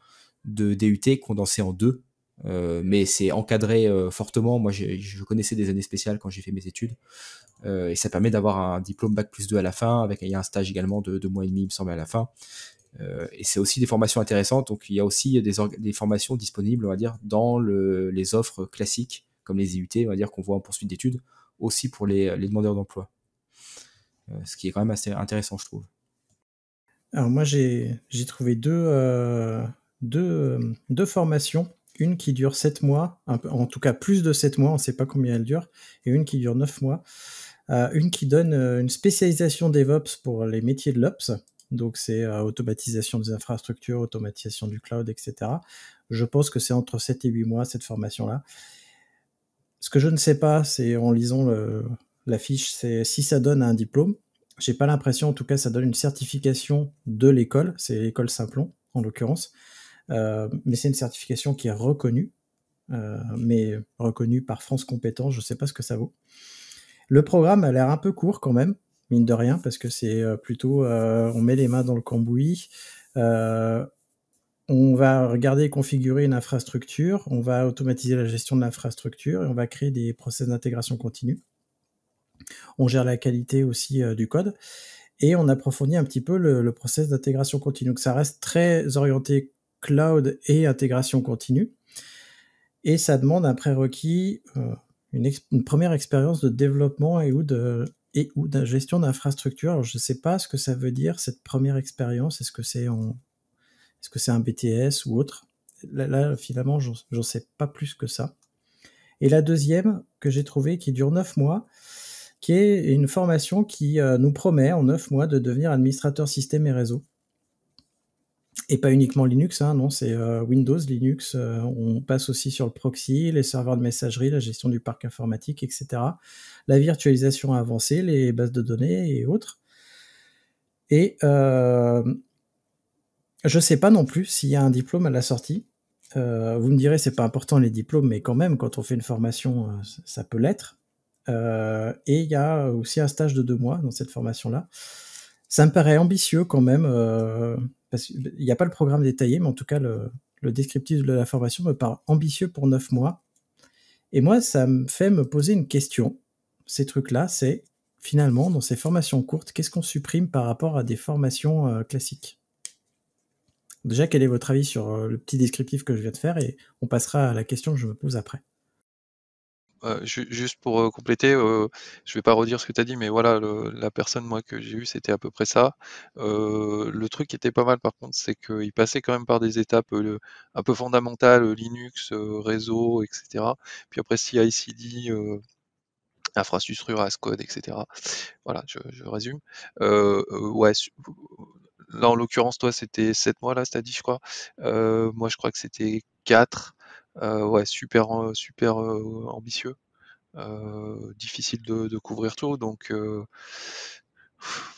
de DUT condensé en deux, mais c'est encadré fortement. Moi, je connaissais des années spéciales quand j'ai fait mes études, euh, et ça permet d'avoir un diplôme Bac plus 2 à la fin, avec il y a un stage également de 2 mois et demi, il me semble, à la fin. Euh, et c'est aussi des formations intéressantes. Donc il y a aussi des, formations disponibles, on va dire, dans les offres classiques, comme les IUT, on va dire, qu'on voit en poursuite d'études, aussi pour les, demandeurs d'emploi. Euh, ce qui est quand même assez intéressant, je trouve. Alors moi, j'ai trouvé deux, deux, deux formations une qui dure 7 mois, en tout cas plus de 7 mois, on ne sait pas combien elle dure, et une qui dure 9 mois. Euh, une qui donne euh, une spécialisation DevOps pour les métiers de l'Ops. Donc c'est euh, automatisation des infrastructures, automatisation du cloud, etc. Je pense que c'est entre 7 et 8 mois cette formation-là. Ce que je ne sais pas, c'est en lisant l'affiche, c'est si ça donne un diplôme. J'ai pas l'impression, en tout cas, ça donne une certification de l'école. C'est l'école Simplon, en l'occurrence. mais c'est une certification qui est reconnue, mais reconnue par France Compétence, Je ne sais pas ce que ça vaut. Le programme a l'air un peu court quand même, mine de rien, parce que c'est euh, plutôt euh, on met les mains dans le cambouis. Euh, on va regarder et configurer une infrastructure, on va automatiser la gestion de l'infrastructure et on va créer des process d'intégration continue. On gère la qualité aussi du code et on approfondit un petit peu le, process d'intégration continue. Donc ça reste très orienté cloud et intégration continue. Et ça demande un prérequis, une, première expérience de développement et ou de et ou de gestion d'infrastructure. je ne sais pas ce que ça veut dire cette première expérience. Est-ce que c'est en ce un BTS ou autre là, finalement, j'en sais pas plus que ça. Et la deuxième que j'ai trouvée, qui dure neuf mois, qui est une formation qui euh, nous promet en neuf mois de devenir administrateur système et réseau et pas uniquement Linux, hein, non, c'est euh, Windows, Linux, euh, on passe aussi sur le proxy, les serveurs de messagerie, la gestion du parc informatique, etc. La virtualisation avancée, les bases de données et autres. Et euh, je ne sais pas non plus s'il y a un diplôme à la sortie. vous me direz, c'est pas important les diplômes, mais quand même, quand on fait une formation, ça peut l'être. et il y a aussi un stage de deux mois dans cette formation-là. Ça me paraît ambitieux quand même, euh, parce qu'il n'y a pas le programme détaillé, mais en tout cas, le, descriptif de la formation me paraît ambitieux pour neuf mois. Et moi, ça me fait me poser une question. Ces trucs-là, c'est finalement, dans ces formations courtes, qu'est-ce qu'on supprime par rapport à des formations euh, classiques Déjà, quel est votre avis sur euh, le petit descriptif que je viens de faire et on passera à la question que je me pose après juste pour compléter, je je vais pas redire ce que tu as dit, mais voilà, la personne moi que j'ai eue, c'était à peu près ça. le truc qui était pas mal par contre, c'est qu'il passait quand même par des étapes un peu fondamentales, Linux, réseau, etc. Puis après CICD, cd infrastructure, Code, etc. Voilà, je, résume. ouais, là en l'occurrence, toi c'était 7 mois, là, à dit, je crois. moi je crois que c'était 4. Euh, ouais, super, euh, super euh, ambitieux. difficile de, couvrir tout. Donc,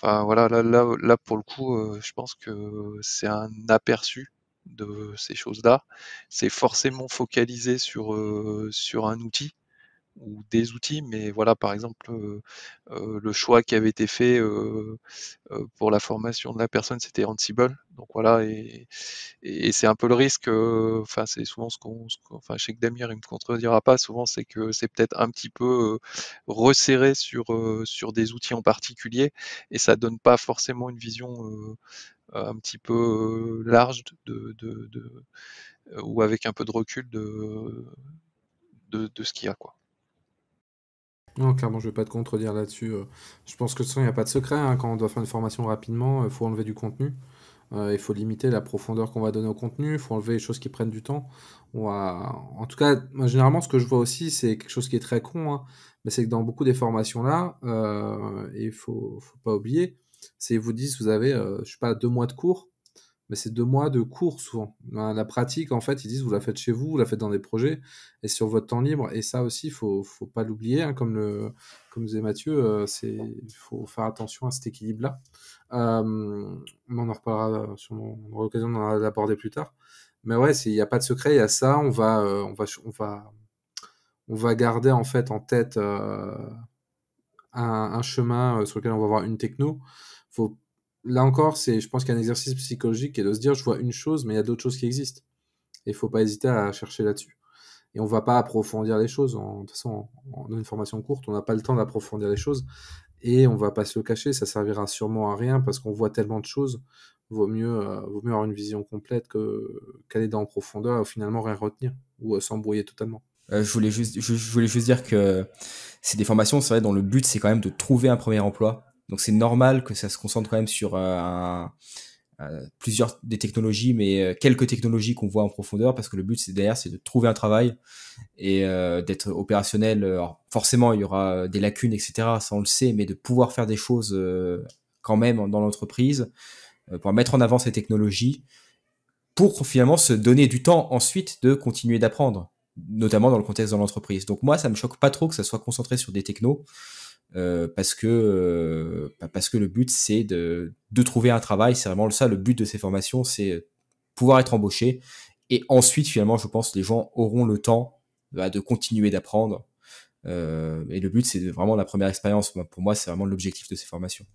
voilà, là, là, là, pour le coup, je pense que c'est un aperçu de ces choses-là. C'est forcément focalisé sur, sur un outil ou des outils, mais voilà, par exemple, le choix qui avait été fait pour la formation de la personne, c'était Ansible. Donc voilà, et, et, c'est un peu le risque. Enfin, c'est souvent ce qu'on. enfin, je sais que Damien il me contredira pas. Souvent, c'est que c'est peut-être un petit peu resserré sur sur des outils en particulier, et ça donne pas forcément une vision un petit peu large de, de, ou avec un peu de recul de de, de ce qu'il y a quoi. Non, clairement, je ne vais pas te contredire là-dessus. Euh. Je pense que de toute il n'y a pas de secret. Hein. Quand on doit faire une formation rapidement, il euh, faut enlever du contenu. Euh, il faut limiter la profondeur qu'on va donner au contenu. Il faut enlever les choses qui prennent du temps. En tout cas, généralement, ce que je vois aussi, c'est quelque chose qui est très con. Hein, mais c'est que dans beaucoup des formations-là, il faut, faut pas oublier, c'est vous disent, vous avez, je je sais pas, deux mois de cours mais c'est deux mois de cours souvent. La pratique, en fait, ils disent vous la faites chez vous, vous la faites dans des projets et sur votre temps libre. Et ça aussi, il faut, faut pas l'oublier. Hein, comme le, comme disait Mathieu, il euh, c'est, faut faire attention à cet équilibre-là. Euh, on en reparlera sûrement, on aura l'occasion d'aborder plus tard. Mais ouais, il n'y a pas de secret, il y a ça. On va, euh, on va, on va, on va garder en fait en tête un, un, chemin sur lequel on va avoir une techno. Faut là encore, c'est, je pense qu'un exercice psychologique est de se dire, je vois une chose, mais il y a d'autres choses qui existent. Et il faut pas hésiter à chercher là-dessus. Et on va pas approfondir les choses. En, de toute façon, en, une formation courte, on n'a pas le temps d'approfondir les choses. Et on va pas se le cacher, ça servira sûrement à rien parce qu'on voit tellement de choses. Vaut mieux, euh, vaut mieux avoir une vision complète que qu'aller dans en profondeur et finalement rien retenir ou euh, s'embrouiller totalement. Euh, je, voulais juste, voulais juste dire que c'est des formations, c'est vrai, dont le but c'est quand même de trouver un premier emploi donc c'est normal que ça se concentre quand même sur euh, euh, plusieurs des technologies, mais euh, quelques technologies qu'on voit en profondeur, parce que le but c'est derrière, c'est de trouver un travail et d'être opérationnel. forcément, il y aura des lacunes, etc. Ça on le sait, mais de pouvoir faire des choses quand même dans l'entreprise, pour mettre en avant ces technologies, pour finalement se donner du temps ensuite de continuer d'apprendre, notamment dans le contexte de l'entreprise. Donc moi, ça me choque pas trop que ça soit concentré sur des technos. Euh, parce que euh, bah, parce que le but c'est de, de, trouver un travail, c'est vraiment ça le but de ces formations, c'est euh, pouvoir être embauché et ensuite finalement je pense les gens auront le temps bah, de continuer d'apprendre et le but c'est vraiment la première expérience. Pour moi c'est vraiment l'objectif de ces formations.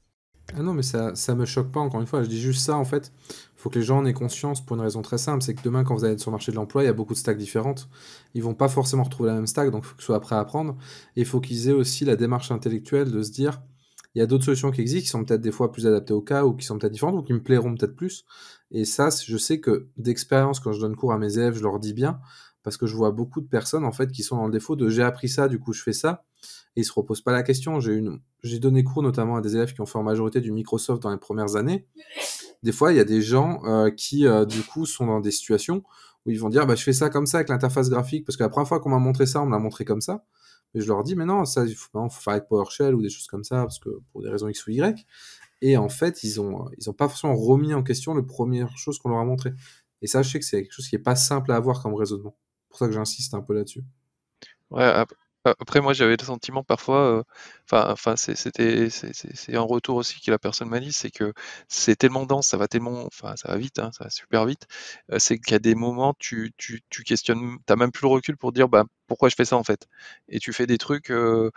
Ah non, mais ça, ça me choque pas, encore une fois. Je dis juste ça, en fait. il faut que les gens en aient conscience pour une raison très simple. C'est que demain, quand vous allez être sur le marché de l'emploi, il y a beaucoup de stacks différentes. Ils vont pas forcément retrouver la même stack, donc il faut qu'ils soient prêts à apprendre. Et il faut qu'ils aient aussi la démarche intellectuelle de se dire il y a d'autres solutions qui existent, qui sont peut-être des fois plus adaptées au cas, ou qui sont peut-être différentes, ou qui me plairont peut-être plus. Et ça, je sais que d'expérience, quand je donne cours à mes élèves, je leur dis bien, parce que je vois beaucoup de personnes, en fait, qui sont dans le défaut de j'ai appris ça, du coup, je fais ça et ils se reposent pas la question. J'ai une... donné cours notamment à des élèves qui ont fait en majorité du Microsoft dans les premières années. Des fois, il y a des gens euh, qui, euh, du coup, sont dans des situations où ils vont dire bah, Je fais ça comme ça avec l'interface graphique, parce que la première fois qu'on m'a montré ça, on me l'a montré comme ça. Et je leur dis Mais non, ça, il faut, faire avec PowerShell ou des choses comme ça, parce que pour des raisons X ou Y. Et en fait, ils n'ont ils ont pas forcément remis en question la première chose qu'on leur a montré Et sachez que c'est quelque chose qui n'est pas simple à avoir comme raisonnement. C'est pour ça que j'insiste un peu là-dessus. Ouais, après, moi, j'avais le sentiment parfois, euh, enfin, c'était, c'est un retour aussi que la personne m'a dit, c'est que c'est tellement dense, ça va tellement, enfin, ça va vite, hein, ça va super vite. Euh, c'est qu'à des moments, tu, tu, tu questionnes, t'as même plus le recul pour dire, bah, pourquoi je fais ça en fait Et tu fais des trucs, euh,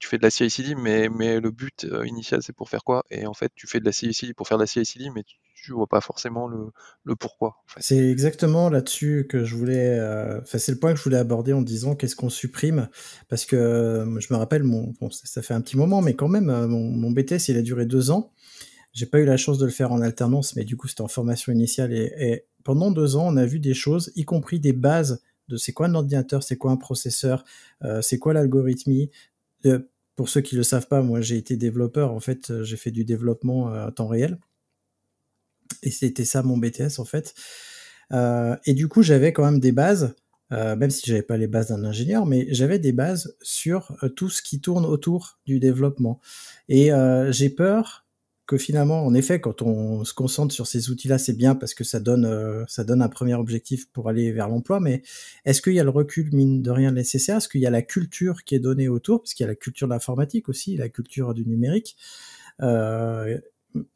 tu fais de la CICD, mais, mais le but initial, c'est pour faire quoi Et en fait, tu fais de la CICD pour faire de la CICD, mais tu, tu vois pas forcément le, pourquoi. C'est exactement là-dessus que je voulais. Euh, c'est le point que je voulais aborder en disant qu'est-ce qu'on supprime. Parce que euh, je me rappelle, mon... ça fait un petit moment, mais quand même, euh, mon, BTS, il a duré deux ans. J'ai pas eu la chance de le faire en alternance, mais du coup, c'était en formation initiale. Et, pendant deux ans, on a vu des choses, y compris des bases de c'est quoi un ordinateur, c'est quoi un processeur, c'est quoi l'algorithmie. pour ceux qui ne le savent pas, moi j'ai été développeur, en fait j'ai fait du développement à temps réel. Et c'était ça mon BTS en fait. Euh, et du coup, j'avais quand même des bases, euh, même si j'avais pas les bases d'un ingénieur, mais j'avais des bases sur euh, tout ce qui tourne autour du développement. Et j'ai peur que finalement, en effet, quand on se concentre sur ces outils-là, c'est bien parce que ça donne, ça donne un premier objectif pour aller vers l'emploi, mais est-ce qu'il y a le recul, mine de rien, nécessaire Est-ce qu'il y a la culture qui est donnée autour Parce qu'il y a la culture de l'informatique aussi, la culture du numérique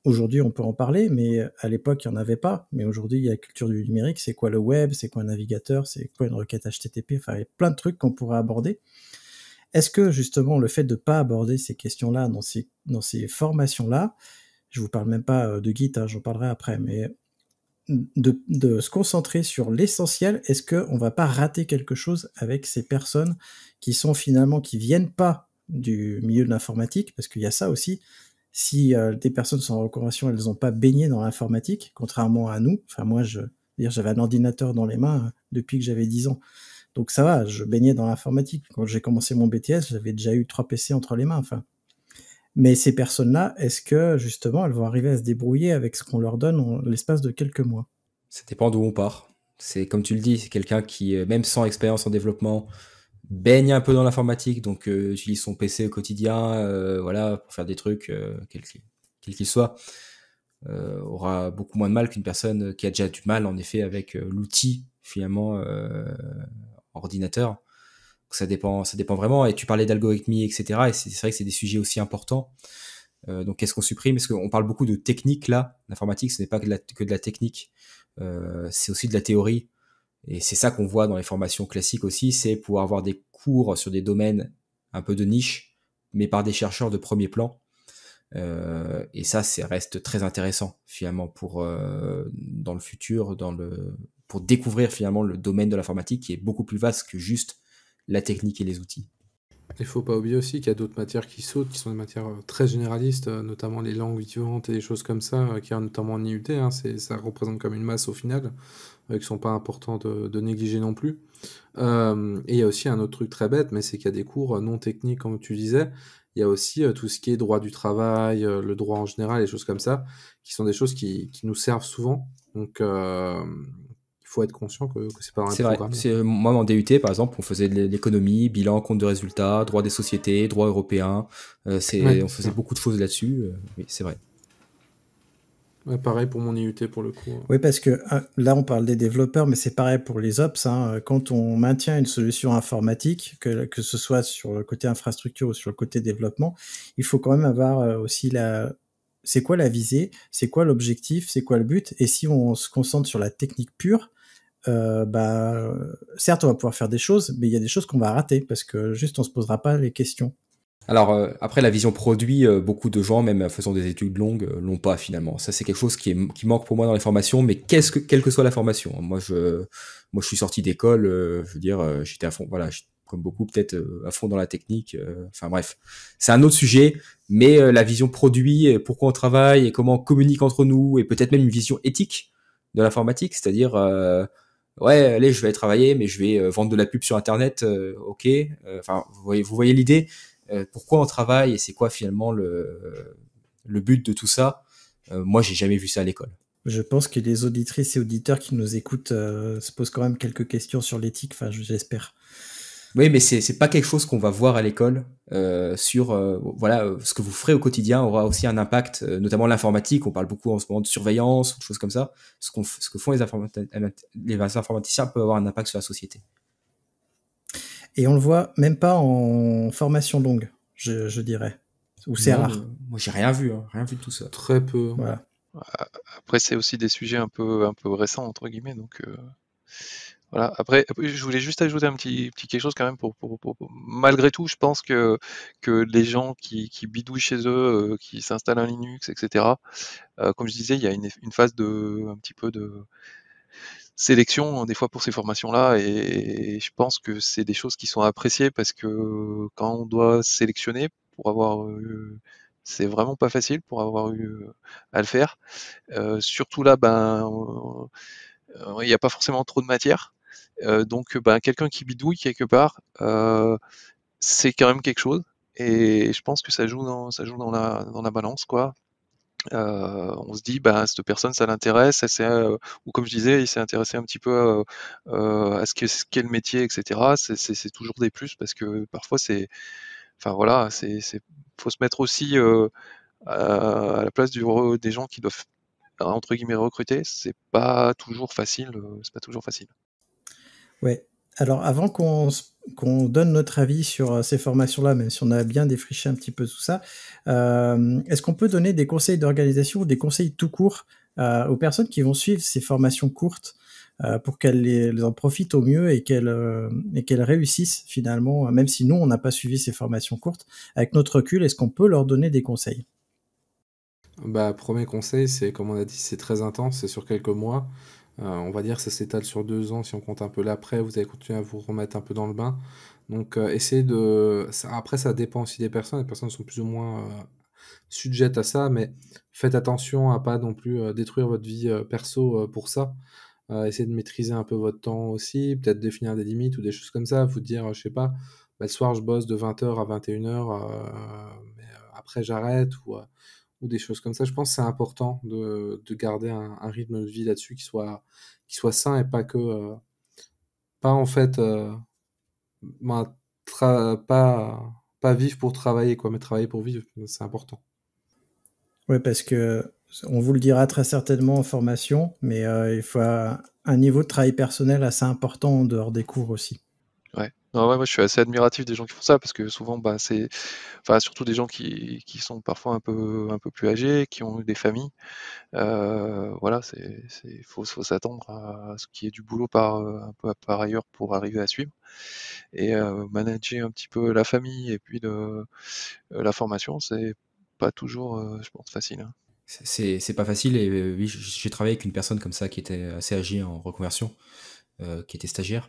aujourd'hui, on peut en parler, mais à l'époque, il n'y en avait pas. Mais aujourd'hui, il y a la culture du numérique. C'est quoi le web C'est quoi un navigateur C'est quoi une requête HTTP Enfin, il y a plein de trucs qu'on pourrait aborder. Est-ce que justement le fait de ne pas aborder ces questions-là dans ces, dans ces formations-là, je vous parle même pas euh, de Git, hein, j'en parlerai après, mais de, se concentrer sur l'essentiel, est-ce qu'on ne va pas rater quelque chose avec ces personnes qui sont finalement, qui viennent pas du milieu de l'informatique, parce qu'il y a ça aussi, si euh, des personnes sont en reconversion, elles n'ont pas baigné dans l'informatique, contrairement à nous. Enfin, moi, je, j'avais un ordinateur dans les mains hein, depuis que j'avais 10 ans. Donc ça va, je baignais dans l'informatique. Quand j'ai commencé mon BTS, j'avais déjà eu trois PC entre les mains. Enfin, mais ces personnes-là, est-ce que justement, elles vont arriver à se débrouiller avec ce qu'on leur donne en l'espace de quelques mois Ça dépend d'où on part. C'est comme tu le dis, c'est quelqu'un qui, euh, même sans expérience en développement, baigne un peu dans l'informatique, donc euh, utilise son PC au quotidien, euh, voilà, pour faire des trucs, euh, quel qu'il soit, euh, aura beaucoup moins de mal qu'une personne qui a déjà du mal, en effet, avec l'outil finalement ordinateur. ça dépend, ça dépend vraiment. Et tu parlais d'algorithmie, etc. Et c'est vrai que c'est des sujets aussi importants. donc, qu'est-ce qu'on supprime Parce qu'on parle beaucoup de technique là. L'informatique, ce n'est pas que que de la technique, c'est aussi de la théorie. Et c'est ça qu'on voit dans les formations classiques aussi, c'est pouvoir avoir des cours sur des domaines un peu de niche, mais par des chercheurs de premier plan. Euh, et ça, ça reste très intéressant finalement pour euh, dans le futur, dans le pour découvrir finalement le domaine de l'informatique qui est beaucoup plus vaste que juste la technique et les outils. Il faut pas oublier aussi qu'il y a d'autres matières qui sautent, qui sont des matières euh, très généralistes, euh, notamment les langues vivantes et des choses comme ça, euh, qui notamment en IUT, hein, ça représente comme une masse au final, euh, qui sont pas importants de, négliger non plus. et il y a aussi un autre truc très bête, mais c'est qu'il y a des cours non techniques, comme tu disais. Il y a aussi tout ce qui est droit du travail, le droit en général, les choses comme ça, qui sont des choses qui, qui nous servent souvent. Donc, faut être conscient que, que c'est pas un programme. C'est moi en DUT par exemple, on faisait l'économie, bilan, compte de résultats, droit des sociétés, droit européen. Euh, c'est, on faisait beaucoup de choses là-dessus. Euh, oui, c'est vrai. pareil pour mon IUT pour le coup. Hein. Oui, parce que ah, là, on parle des développeurs, mais c'est pareil pour les ops. Hein. Euh, quand on maintient une solution informatique, que, que, ce soit sur le côté infrastructure ou sur le côté développement, il faut quand même avoir aussi la. C'est quoi la visée C'est quoi l'objectif C'est quoi le but Et si on se concentre sur la technique pure, euh, bah, certes, on va pouvoir faire des choses, mais il y a des choses qu'on va rater parce que juste on se posera pas les questions. Alors euh, après la vision produit, euh, beaucoup de gens, même faisant des études longues, l'ont pas finalement. Ça c'est quelque chose qui, est, qui manque pour moi dans les formations, mais qu'est-ce que, quelle que soit la formation, moi je, moi je suis sorti d'école, je veux dire, j'étais à fond, voilà, comme beaucoup peut-être à fond dans la technique. Enfin bref, c'est un autre sujet, mais la vision produit, pourquoi on travaille et comment on communique entre nous, et peut-être même une vision éthique de l'informatique, c'est-à-dire ouais, allez, je vais aller travailler, mais je vais euh, vendre de la pub sur Internet, euh, ok. Euh, enfin, vous voyez, l'idée. pourquoi on travaille et c'est quoi finalement le, but de tout ça Moi, j'ai jamais vu ça à l'école. Je pense que les auditrices et auditeurs qui nous écoutent se posent quand même quelques questions sur l'éthique, enfin j'espère. Oui, mais c'est pas quelque chose qu'on va voir à l'école. Euh, sur euh, voilà euh, ce que vous ferez au quotidien aura aussi un impact, notamment l'informatique. On parle beaucoup en ce moment de surveillance de choses comme ça. Ce, qu'on ce que font les, les informaticiens peut avoir un impact sur la société. Et on le voit même pas en formation longue, je, dirais. Ou c'est rare. Moi, j'ai rien vu, hein. rien vu de tout ça. Très peu. Après, c'est aussi des sujets un peu un peu récents entre guillemets, donc voilà. Après, je voulais juste ajouter un petit, petit quelque chose quand même pour, malgré tout, je pense que les gens qui, qui bidouillent chez eux, euh, qui s'installent un Linux, etc. Euh, comme je disais, il y a une, phase de un petit peu de sélection hein, des fois pour ces formations-là et, je pense que c'est des choses qui sont appréciées parce que quand on doit sélectionner pour avoir euh, c'est vraiment pas facile pour avoir eu à le faire. surtout là, ben, il n'y a pas forcément trop de matière. Euh, donc, euh, bah, quelqu'un qui bidouille quelque part, euh, c'est quand même quelque chose. Et je pense que ça joue dans, ça joue dans, la, balance, quoi. on se dit, bah, cette personne, ça l'intéresse, ou comme je disais, il s'est intéressé un petit peu à ce qu'est le métier, etc. C'est toujours des plus parce que parfois, c'est. Enfin voilà, c'est faut se mettre aussi à la place des gens qui doivent entre guillemets recruter. C'est pas toujours facile. C'est pas toujours facile. Oui, Alors, avant qu'on donne notre avis sur euh, ces formations-là, même si on a bien défriché un petit peu tout ça, euh, est-ce qu'on peut donner des conseils d'organisation ou des conseils tout court euh, aux personnes qui vont suivre ces formations courtes pour qu'elles en profitent au mieux et qu'elles réussissent finalement, même si nous, on n'a pas suivi ces formations courtes, avec notre recul, est-ce qu'on peut leur donner des conseils bah, premier conseil, c'est comme on a dit, c'est très intense, c'est sur quelques mois. Euh, on va dire que ça s'étale sur deux ans. Si on compte un peu l'après, vous allez continuer à vous remettre un peu dans le bain. Donc, euh, essayez de. après, ça dépend aussi des personnes. Les personnes sont plus ou moins euh, sujettes à ça, mais faites attention à pas non plus détruire votre vie perso pour ça. essayez de maîtriser un peu votre temps aussi, peut-être définir des limites ou des choses comme ça. Vous dire, je sais pas, bah, le soir je bosse de 20h à 21h, mais après j'arrête, ou ou des choses comme ça. Je pense que c'est important de, garder un, rythme de vie là-dessus qui soit, qui soit sain et pas que. Euh, pas en fait. Euh, pas, pas vivre pour travailler, quoi, mais travailler pour vivre. C'est important. Oui, parce que on vous le dira très certainement en formation, mais euh, il faut un niveau de travail personnel assez important en dehors des cours aussi moi, je suis assez admiratif des gens qui font ça parce que souvent, bah, c'est, enfin, surtout des gens qui, qui sont parfois un peu, un peu plus âgés, qui ont eu des familles. Euh, voilà, c'est, faut, s'attendre à ce qu'il y ait du boulot par, euh, par ailleurs pour arriver à suivre et euh, manager un petit peu la famille et puis de, euh, la formation, c'est pas toujours, je pense, facile. Hein. C'est, pas facile et oui, j'ai travaillé avec une personne comme ça qui était assez âgée en reconversion, qui était stagiaire.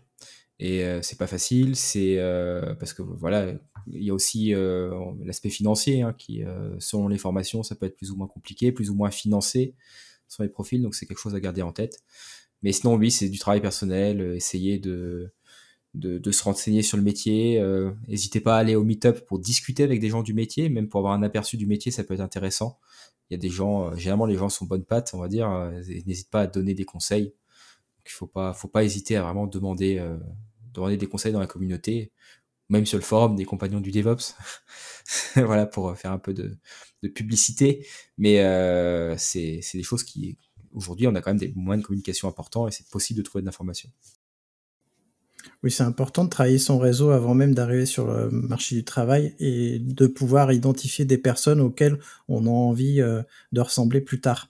Et euh, c'est pas facile, c'est euh, parce que voilà, il y a aussi euh, l'aspect financier hein, qui, euh, selon les formations, ça peut être plus ou moins compliqué, plus ou moins financé sur les profils, donc c'est quelque chose à garder en tête. Mais sinon, oui, c'est du travail personnel, essayer de, de, se renseigner sur le métier. N'hésitez pas à aller au meet-up pour discuter avec des gens du métier, même pour avoir un aperçu du métier, ça peut être intéressant. Il y a des gens, généralement les gens sont bonnes pattes, on va dire, n'hésite pas à donner des conseils il faut pas, faut pas hésiter à vraiment demander, euh, demander des conseils dans la communauté, même sur le forum des compagnons du DevOps. voilà, pour euh, faire un peu de, publicité. Mais euh, c'est des choses qui, aujourd'hui, on a quand même des moyens de communication importants et c'est possible de trouver de l'information. Oui, c'est important de travailler son réseau avant même d'arriver sur le marché du travail et de pouvoir identifier des personnes auxquelles on a envie de ressembler plus tard.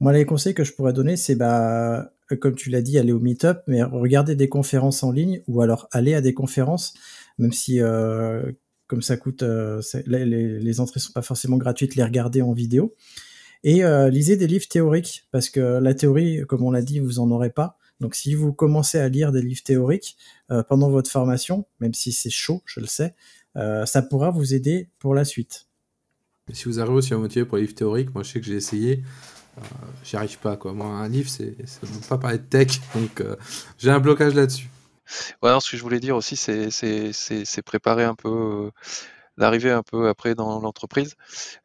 Moi, les conseils que je pourrais donner, c'est bah, euh, comme tu l'as dit, aller au meet-up, mais regarder des conférences en ligne ou alors aller à des conférences, même si euh, comme ça coûte, euh, les, entrées entrées sont pas forcément gratuites, les regarder en vidéo. Et lisez des livres théoriques, parce que la théorie, comme on l'a dit, vous en aurez pas. Donc si vous commencez à lire des livres théoriques pendant votre formation, même si c'est chaud, je le sais, ça pourra vous aider pour la suite. Si vous arrivez aussi à motiver pour les livres théoriques, moi je sais que j'ai essayé j'y arrive pas quoi. Moi, un livre, c'est ça pas parler de tech, donc euh, j'ai un blocage là-dessus. voilà ce que je voulais dire aussi, c'est c'est préparer un peu l'arrivée euh, un peu après dans l'entreprise.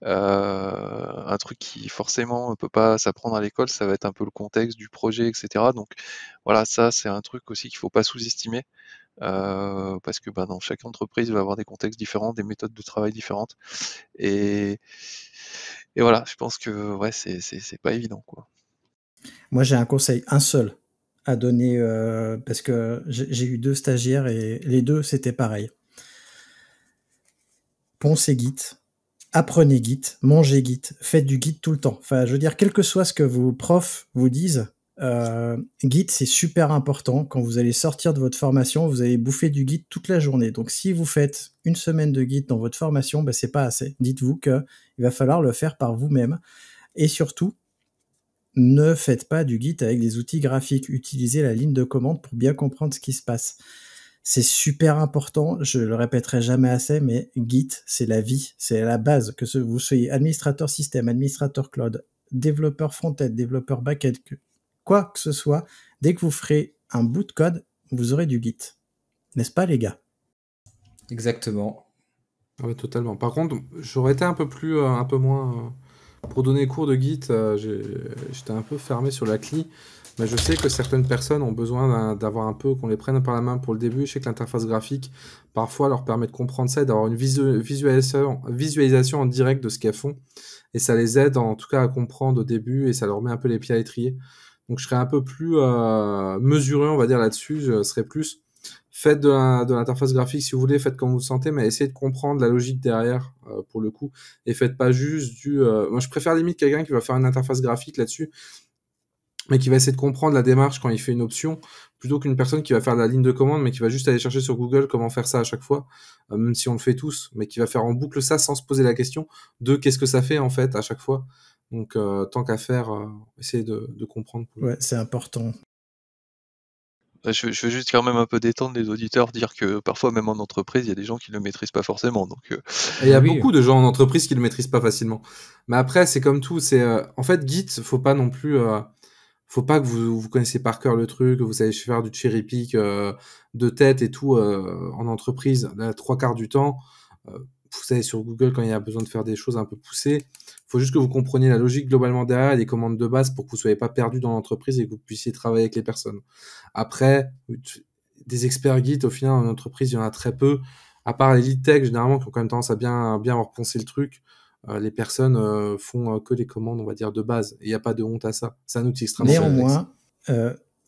Euh, un truc qui forcément ne peut pas s'apprendre à l'école, ça va être un peu le contexte du projet, etc. Donc voilà, ça c'est un truc aussi qu'il faut pas sous-estimer. parce que ben, dans chaque entreprise, il va avoir des contextes différents, des méthodes de travail différentes. Et, et voilà, je pense que c'est, pas évident. Quoi. Moi, j'ai un conseil, un seul à donner, euh, parce que j'ai eu deux stagiaires et les deux, c'était pareil. Poncez Git, apprenez Git, mangez Git, faites du Git tout le temps. Enfin, je veux dire, quel que soit ce que vos profs vous disent, euh, Git, c'est super important. Quand vous allez sortir de votre formation, vous allez bouffer du Git toute la journée. Donc, si vous faites une semaine de Git dans votre formation, ben, c'est pas assez. Dites-vous qu'il va falloir le faire par vous-même. Et surtout, ne faites pas du Git avec des outils graphiques. Utilisez la ligne de commande pour bien comprendre ce qui se passe. C'est super important, je le répéterai jamais assez, mais Git, c'est la vie, c'est la base. Que vous soyez administrateur système, administrateur cloud, développeur front-end, développeur back-end, quoi que ce soit, dès que vous ferez un bout de code, vous aurez du Git. N'est-ce pas, les gars Exactement. totalement. Par contre, j'aurais été un peu plus, euh, un peu moins. Euh, pour donner cours de Git, euh, j'étais un peu fermé sur la CLI. Mais je sais que certaines personnes ont besoin d'avoir un peu, qu'on les prenne par la main pour le début. Je sais que l'interface graphique, parfois, leur permet de comprendre ça et d'avoir une visualisation, en direct de ce qu'elles font. Et ça les aide, en tout cas, à comprendre au début et ça leur met un peu les pieds à étrier. Donc je serais un peu plus euh, mesuré, on va dire là-dessus. Je serais plus faites de, l'interface graphique si vous voulez, faites comme vous le sentez, mais essayez de comprendre la logique derrière euh, pour le coup. Et faites pas juste du. Euh, moi, je préfère limite quelqu'un qui va faire une interface graphique là-dessus, mais qui va essayer de comprendre la démarche quand il fait une option, plutôt qu'une personne qui va faire la ligne de commande, mais qui va juste aller chercher sur Google comment faire ça à chaque fois, même si on le fait tous, mais qui va faire en boucle ça sans se poser la question de qu'est-ce que ça fait en fait à chaque fois. Donc, euh, tant qu'à faire, euh, essayez de, comprendre. Ouais, c'est important. Bah, je, veux juste quand même un peu détendre les auditeurs, dire que parfois, même en entreprise, il y a des gens qui ne le maîtrisent pas forcément. Donc, euh. il y a ah beaucoup de gens en entreprise qui ne le maîtrisent pas facilement. Mais après, c'est comme tout. C'est En fait, Git, faut pas non plus. faut pas que vous, vous connaissez par cœur le truc, que vous savez faire du cherry pick de tête et tout en entreprise. trois quarts du temps, vous savez, sur Google, quand il y a besoin de faire des choses un peu poussées, il faut juste que vous compreniez la logique globalement derrière, les commandes de base pour que vous ne soyez pas perdu dans l'entreprise et que vous puissiez travailler avec les personnes. Après, des experts guides, au final, en entreprise, il y en a très peu. À part les lead tech, généralement, qui ont quand même tendance à bien, bien avoir le truc, euh, les personnes euh, font euh, que les commandes, on va dire, de base. Il n'y a pas de honte à ça. C'est un outil extrêmement Néanmoins,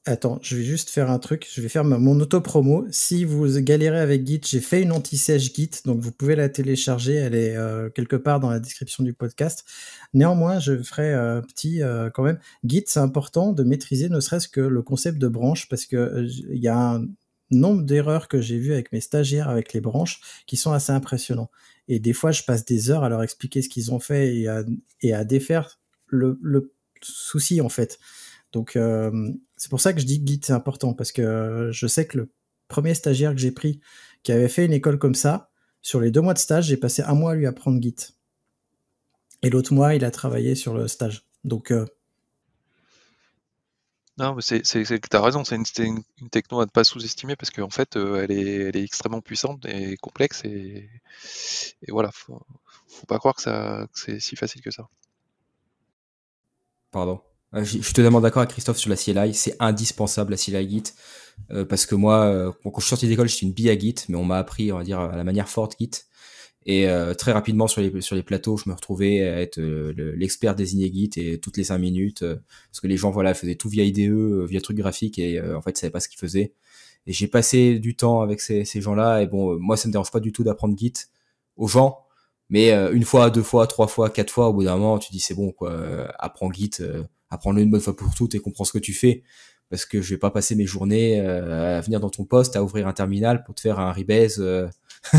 Attends, je vais juste faire un truc. Je vais faire mon auto-promo. Si vous galérez avec Git, j'ai fait une anti-sèche Git, donc vous pouvez la télécharger. Elle est euh, quelque part dans la description du podcast. Néanmoins, je ferai un euh, petit euh, quand même. Git, c'est important de maîtriser ne serait-ce que le concept de branche parce que il y a un nombre d'erreurs que j'ai vues avec mes stagiaires avec les branches qui sont assez impressionnants. Et des fois, je passe des heures à leur expliquer ce qu'ils ont fait et à, défaire le, souci en fait. Donc, c'est pour ça que je dis Git, c'est important, parce que euh, je sais que le premier stagiaire que j'ai pris, qui avait fait une école comme ça, sur les deux mois de stage, j'ai passé un mois à lui apprendre Git. Et l'autre mois, il a travaillé sur le stage. Donc. Euh, non, c'est tu as raison, c'est une, techno à ne pas sous-estimer parce qu'en fait, euh, elle, est, elle, est, extrêmement puissante et complexe. Et, et voilà, faut, faut pas croire que, que c'est si facile que ça. Pardon. Euh, je suis totalement d'accord avec Christophe sur la CLI. C'est indispensable, la CLI Git. Euh, parce que moi, euh, quand je suis sorti d'école, j'étais une bille à Git, mais on m'a appris, on va dire, à la manière forte Git. Et très rapidement sur les, sur les plateaux, je me retrouvais à être l'expert désigné Git et toutes les cinq minutes, parce que les gens voilà faisaient tout via IDE, via truc graphique et en fait ils savaient pas ce qu'ils faisaient. Et j'ai passé du temps avec ces, gens-là et bon, moi ça me dérange pas du tout d'apprendre Git aux gens, mais une fois, deux fois, trois fois, quatre fois, au bout d'un moment tu dis c'est bon quoi, apprends Git, apprends-le une bonne fois pour toutes et comprends ce que tu fais. Parce que je vais pas passer mes journées euh, à venir dans ton poste, à ouvrir un terminal pour te faire un rebase. Euh.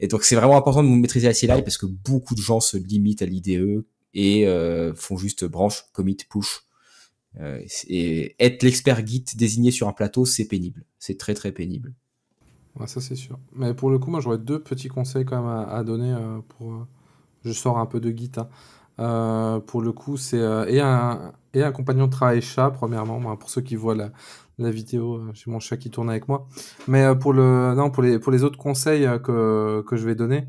et donc c'est vraiment important de maîtriser la là, parce que beaucoup de gens se limitent à l'IDE et euh, font juste branche, commit, push. et être l'expert guide désigné sur un plateau, c'est pénible. C'est très très pénible. Ouais, ça c'est sûr. Mais pour le coup, moi j'aurais deux petits conseils quand même à, donner pour. je sors un peu de guide Hein. Euh, pour le coup, c'est euh, et, un, et compagnon de travail chat, premièrement, pour ceux qui voient la, vidéo, euh, j'ai mon chat qui tourne avec moi. Mais pour, le, non, pour, les, pour les autres conseils que, que je vais donner,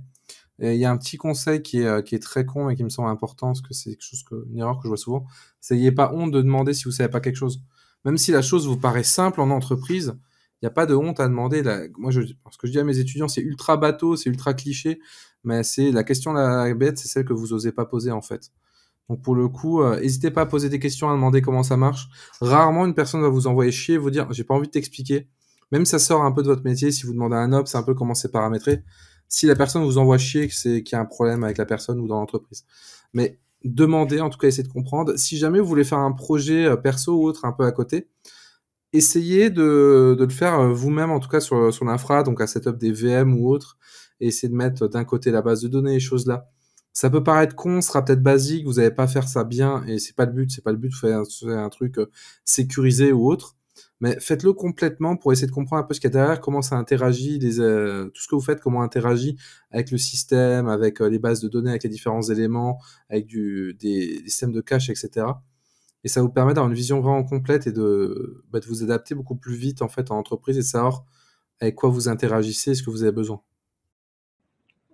il y a un petit conseil qui est, qui est très con et qui me semble important, parce que c'est quelque chose que, une erreur que je vois souvent, c'est n'ayez pas honte de demander si vous savez pas quelque chose. Même si la chose vous paraît simple en entreprise, il n'y a pas de honte à demander. moi, je, ce que je dis à mes étudiants, c'est ultra bateau, c'est ultra cliché, mais c'est la question la bête, c'est celle que vous osez pas poser en fait. Donc pour le coup, euh, n'hésitez pas à poser des questions, à demander comment ça marche. Rarement une personne va vous envoyer chier, vous dire j'ai pas envie de t'expliquer. Même si ça sort un peu de votre métier, si vous demandez à un op, c'est un peu comment c'est paramétré. Si la personne vous envoie chier, c'est qu'il y a un problème avec la personne ou dans l'entreprise. Mais demandez, en tout cas essayez de comprendre. Si jamais vous voulez faire un projet euh, perso ou autre un peu à côté, essayez de, le faire euh, vous-même, en tout cas sur, sur l'infra, donc à setup des VM ou autre et essayer de mettre d'un côté la base de données, et choses là. Ça peut paraître con, ce sera peut-être basique, vous n'allez pas faire ça bien, et c'est pas le but, c'est pas le but de faire un, truc euh, sécurisé ou autre mais faites-le complètement pour essayer de comprendre un peu ce qu'il y a derrière, comment ça interagit, les, euh, tout ce que vous faites, comment interagit avec le système, avec euh, les bases de données, avec les différents éléments, avec du, des, systèmes de cache, etc. Et ça vous permet d'avoir une vision vraiment complète et bah, de, vous adapter beaucoup plus vite en fait en entreprise et de savoir avec quoi vous interagissez ce que vous avez besoin.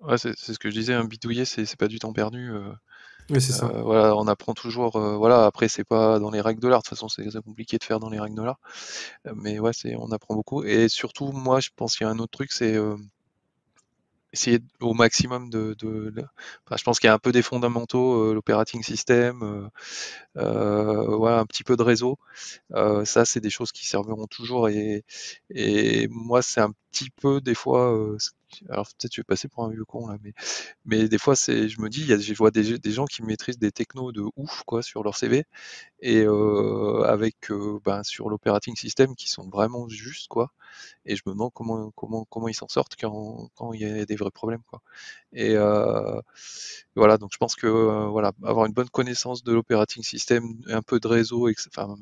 Ouais, c'est ce que je disais, un hein, bidouiller, c'est pas du temps perdu. Euh, c'est ça. Euh, voilà, on apprend toujours. Euh, voilà, après, c'est pas dans les règles de l'art. De toute façon, c'est compliqué de faire dans les règles de l'art. Mais ouais, on apprend beaucoup. Et surtout, moi, je pense qu'il y a un autre truc, c'est essayer au maximum de. je pense qu'il y a un peu des fondamentaux, l'operating system, voilà, un petit peu de réseau. ça, c'est des choses qui serviront toujours. Et, et moi, c'est un petit peu, des fois alors peut-être je vais passer pour un vieux con là, mais, mais des fois c'est, je me dis, je vois des, gens qui maîtrisent des technos de ouf quoi sur leur CV et euh, avec euh, ben, sur l'operating system qui sont vraiment justes quoi. Et je me demande comment comment comment ils s'en sortent quand quand il y a des vrais problèmes quoi. Et euh, voilà donc je pense que voilà avoir une bonne connaissance de l'operating system, un peu de réseau, et, enfin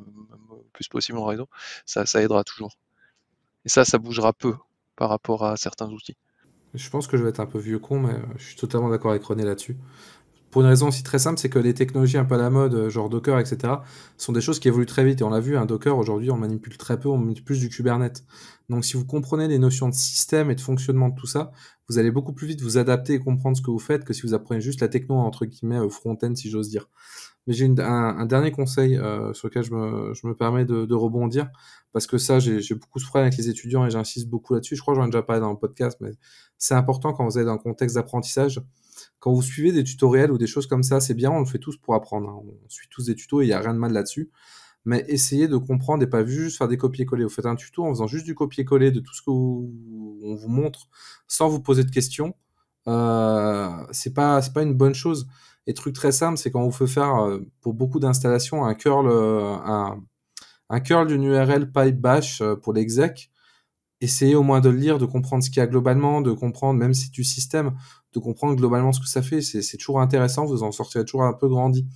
plus possible en réseau, ça ça aidera toujours. Et ça, ça bougera peu par rapport à certains outils. Je pense que je vais être un peu vieux con, mais je suis totalement d'accord avec René là-dessus. Pour une raison aussi très simple, c'est que les technologies un peu à la mode, euh, genre Docker, etc., sont des choses qui évoluent très vite. Et on l'a vu, un hein, Docker, aujourd'hui, on manipule très peu, on met plus du Kubernetes. Donc si vous comprenez les notions de système et de fonctionnement de tout ça, vous allez beaucoup plus vite vous adapter et comprendre ce que vous faites que si vous apprenez juste la techno, entre guillemets, front-end, si j'ose dire. Mais j'ai un, dernier conseil euh, sur lequel je me, permets de, rebondir, parce que ça, j'ai beaucoup de avec les étudiants et j'insiste beaucoup là-dessus. Je crois que j'en ai déjà parlé dans le podcast, mais c'est important quand vous êtes dans un contexte d'apprentissage. Quand vous suivez des tutoriels ou des choses comme ça, c'est bien, on le fait tous pour apprendre. Hein. On suit tous des tutos et il n'y a rien de mal là-dessus. Mais essayez de comprendre et pas juste faire des copier-coller. Vous faites un tuto en faisant juste du copier-coller de tout ce qu'on vous, montre sans vous poser de questions. Euh, c'est pas, pas une bonne chose et truc très simple, c'est quand vous fait faire euh, pour beaucoup d'installations un curl, euh, un, curl d'une URL pipe bash euh, pour l'exec. Essayez au moins de le lire, de comprendre ce qu'il y a globalement, de comprendre, même si tu système, de comprendre globalement ce que ça fait. C'est toujours intéressant, vous en sortirez toujours un peu grandi.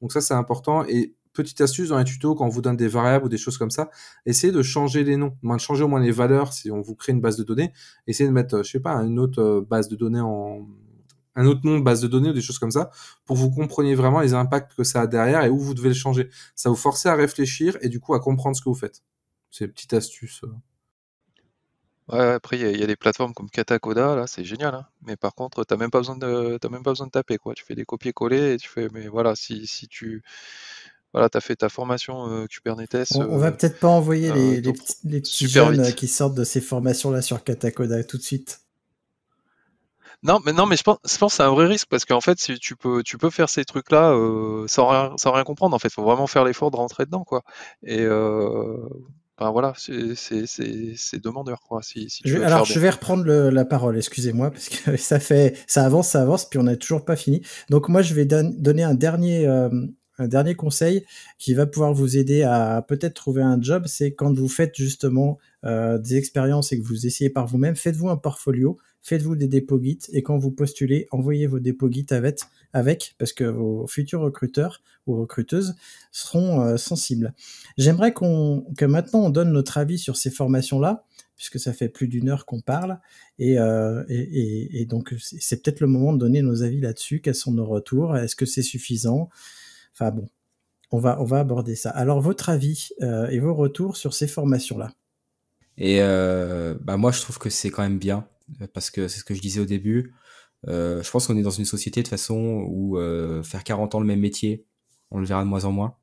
Donc ça, c'est important. Et petite astuce dans les tutos, quand on vous donne des variables ou des choses comme ça, essayez de changer les noms, de changer au moins les valeurs si on vous crée une base de données. Essayez de mettre, je sais pas, une autre base de données en, un autre nom de base de données ou des choses comme ça, pour que vous compreniez vraiment les impacts que ça a derrière et où vous devez le changer. Ça vous force à réfléchir et du coup à comprendre ce que vous faites. C'est une petite astuce. Euh. Ouais, après, il y, a des plateformes comme Katakoda, là, c'est génial. Hein. Mais par contre, tu n'as même, pas besoin de, même pas besoin de taper. Quoi. Tu fais des copier-coller et tu fais, mais voilà, si, si tu voilà, as fait ta formation euh, Kubernetes. On, va euh, peut-être pas envoyer les, les, les petits qui sortent de ces formations-là sur Katakoda tout de suite. Non, mais non, mais je pense, je que c'est un vrai risque parce qu'en fait, si tu peux, tu peux faire ces trucs-là euh, sans rien, comprendre. En fait, faut vraiment faire l'effort de rentrer dedans, quoi. Et euh, ben voilà, c'est, c'est, c'est, demandeur, quoi. Si, si je, alors, je vais reprendre la parole. Excusez-moi parce que ça fait, ça avance, ça avance, puis on n'a toujours pas fini. Donc moi, je vais donner un dernier. Euh, un dernier conseil qui va pouvoir vous aider à peut-être trouver un job, c'est quand vous faites justement des expériences et que vous essayez par vous-même, faites-vous un portfolio faites-vous des dépôts Git et quand vous postulez, envoyez vos dépôts Git avec, parce que vos futurs recruteurs ou recruteuses seront euh, sensibles. J'aimerais qu'on que maintenant on donne notre avis sur ces formations-là, puisque ça fait plus d'une heure qu'on parle, et, euh, donc c'est peut-être le moment de donner nos avis là-dessus. Quels sont nos retours Est-ce que c'est suffisant Enfin bon, on va, on va aborder ça. Alors votre avis euh, et vos retours sur ces formations-là et bah, moi, je trouve que c'est quand même bien. Euh, parce que c'est ce que je disais au début. Euh, je pense qu'on est dans une société de façon où euh, faire 40 ans le même métier, on le verra de moins en moins.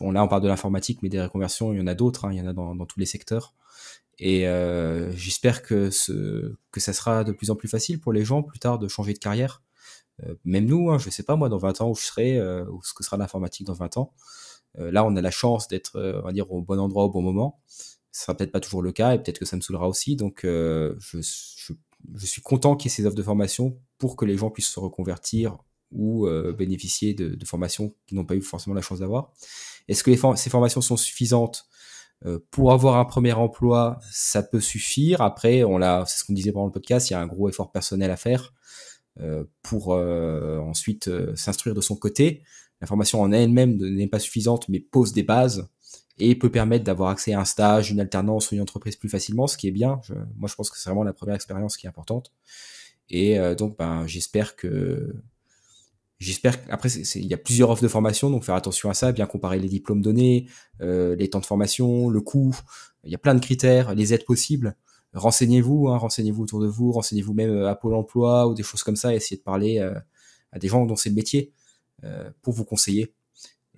là, on parle de l'informatique, mais des réconversions il y en a d'autres, hein, il y en a dans, tous les secteurs. Et j'espère que, ça sera de plus en plus facile pour les gens plus tard de changer de carrière. même nous, hein, je ne sais pas moi, dans 20 ans où je serai, ou ce que sera l'informatique dans 20 ans. là, on a la chance d'être, dire, au bon endroit au bon moment ce sera peut-être pas toujours le cas et peut-être que ça me saoulera aussi. Donc, euh, je, suis content qu'il y ait ces offres de formation pour que les gens puissent se reconvertir ou euh, bénéficier de, formations qu'ils n'ont pas eu forcément la chance d'avoir. Est-ce que ces formations sont suffisantes euh, pour avoir un premier emploi, ça peut suffire. Après, on l'a, c'est ce qu'on disait pendant le podcast, il y a un gros effort personnel à faire pour ensuite s'instruire de son côté. La formation en elle-même n'est pas suffisante, mais pose des bases et peut permettre d'avoir accès à un stage, une alternance ou une entreprise plus facilement, ce qui est bien. moi, je pense que c'est vraiment la première expérience qui est importante. Et euh, donc, ben, j'espère que. J'espère après il y a plusieurs offres de formation, donc faire attention à ça, bien comparer les diplômes donnés, euh, les temps de formation, le coût. Il y a plein de critères, les aides possibles. Renseignez-vous, hein, renseignez-vous autour de vous, renseignez-vous même euh, à Pôle Emploi ou des choses comme ça, et essayez de parler à des gens dont c'est le métier pour vous conseiller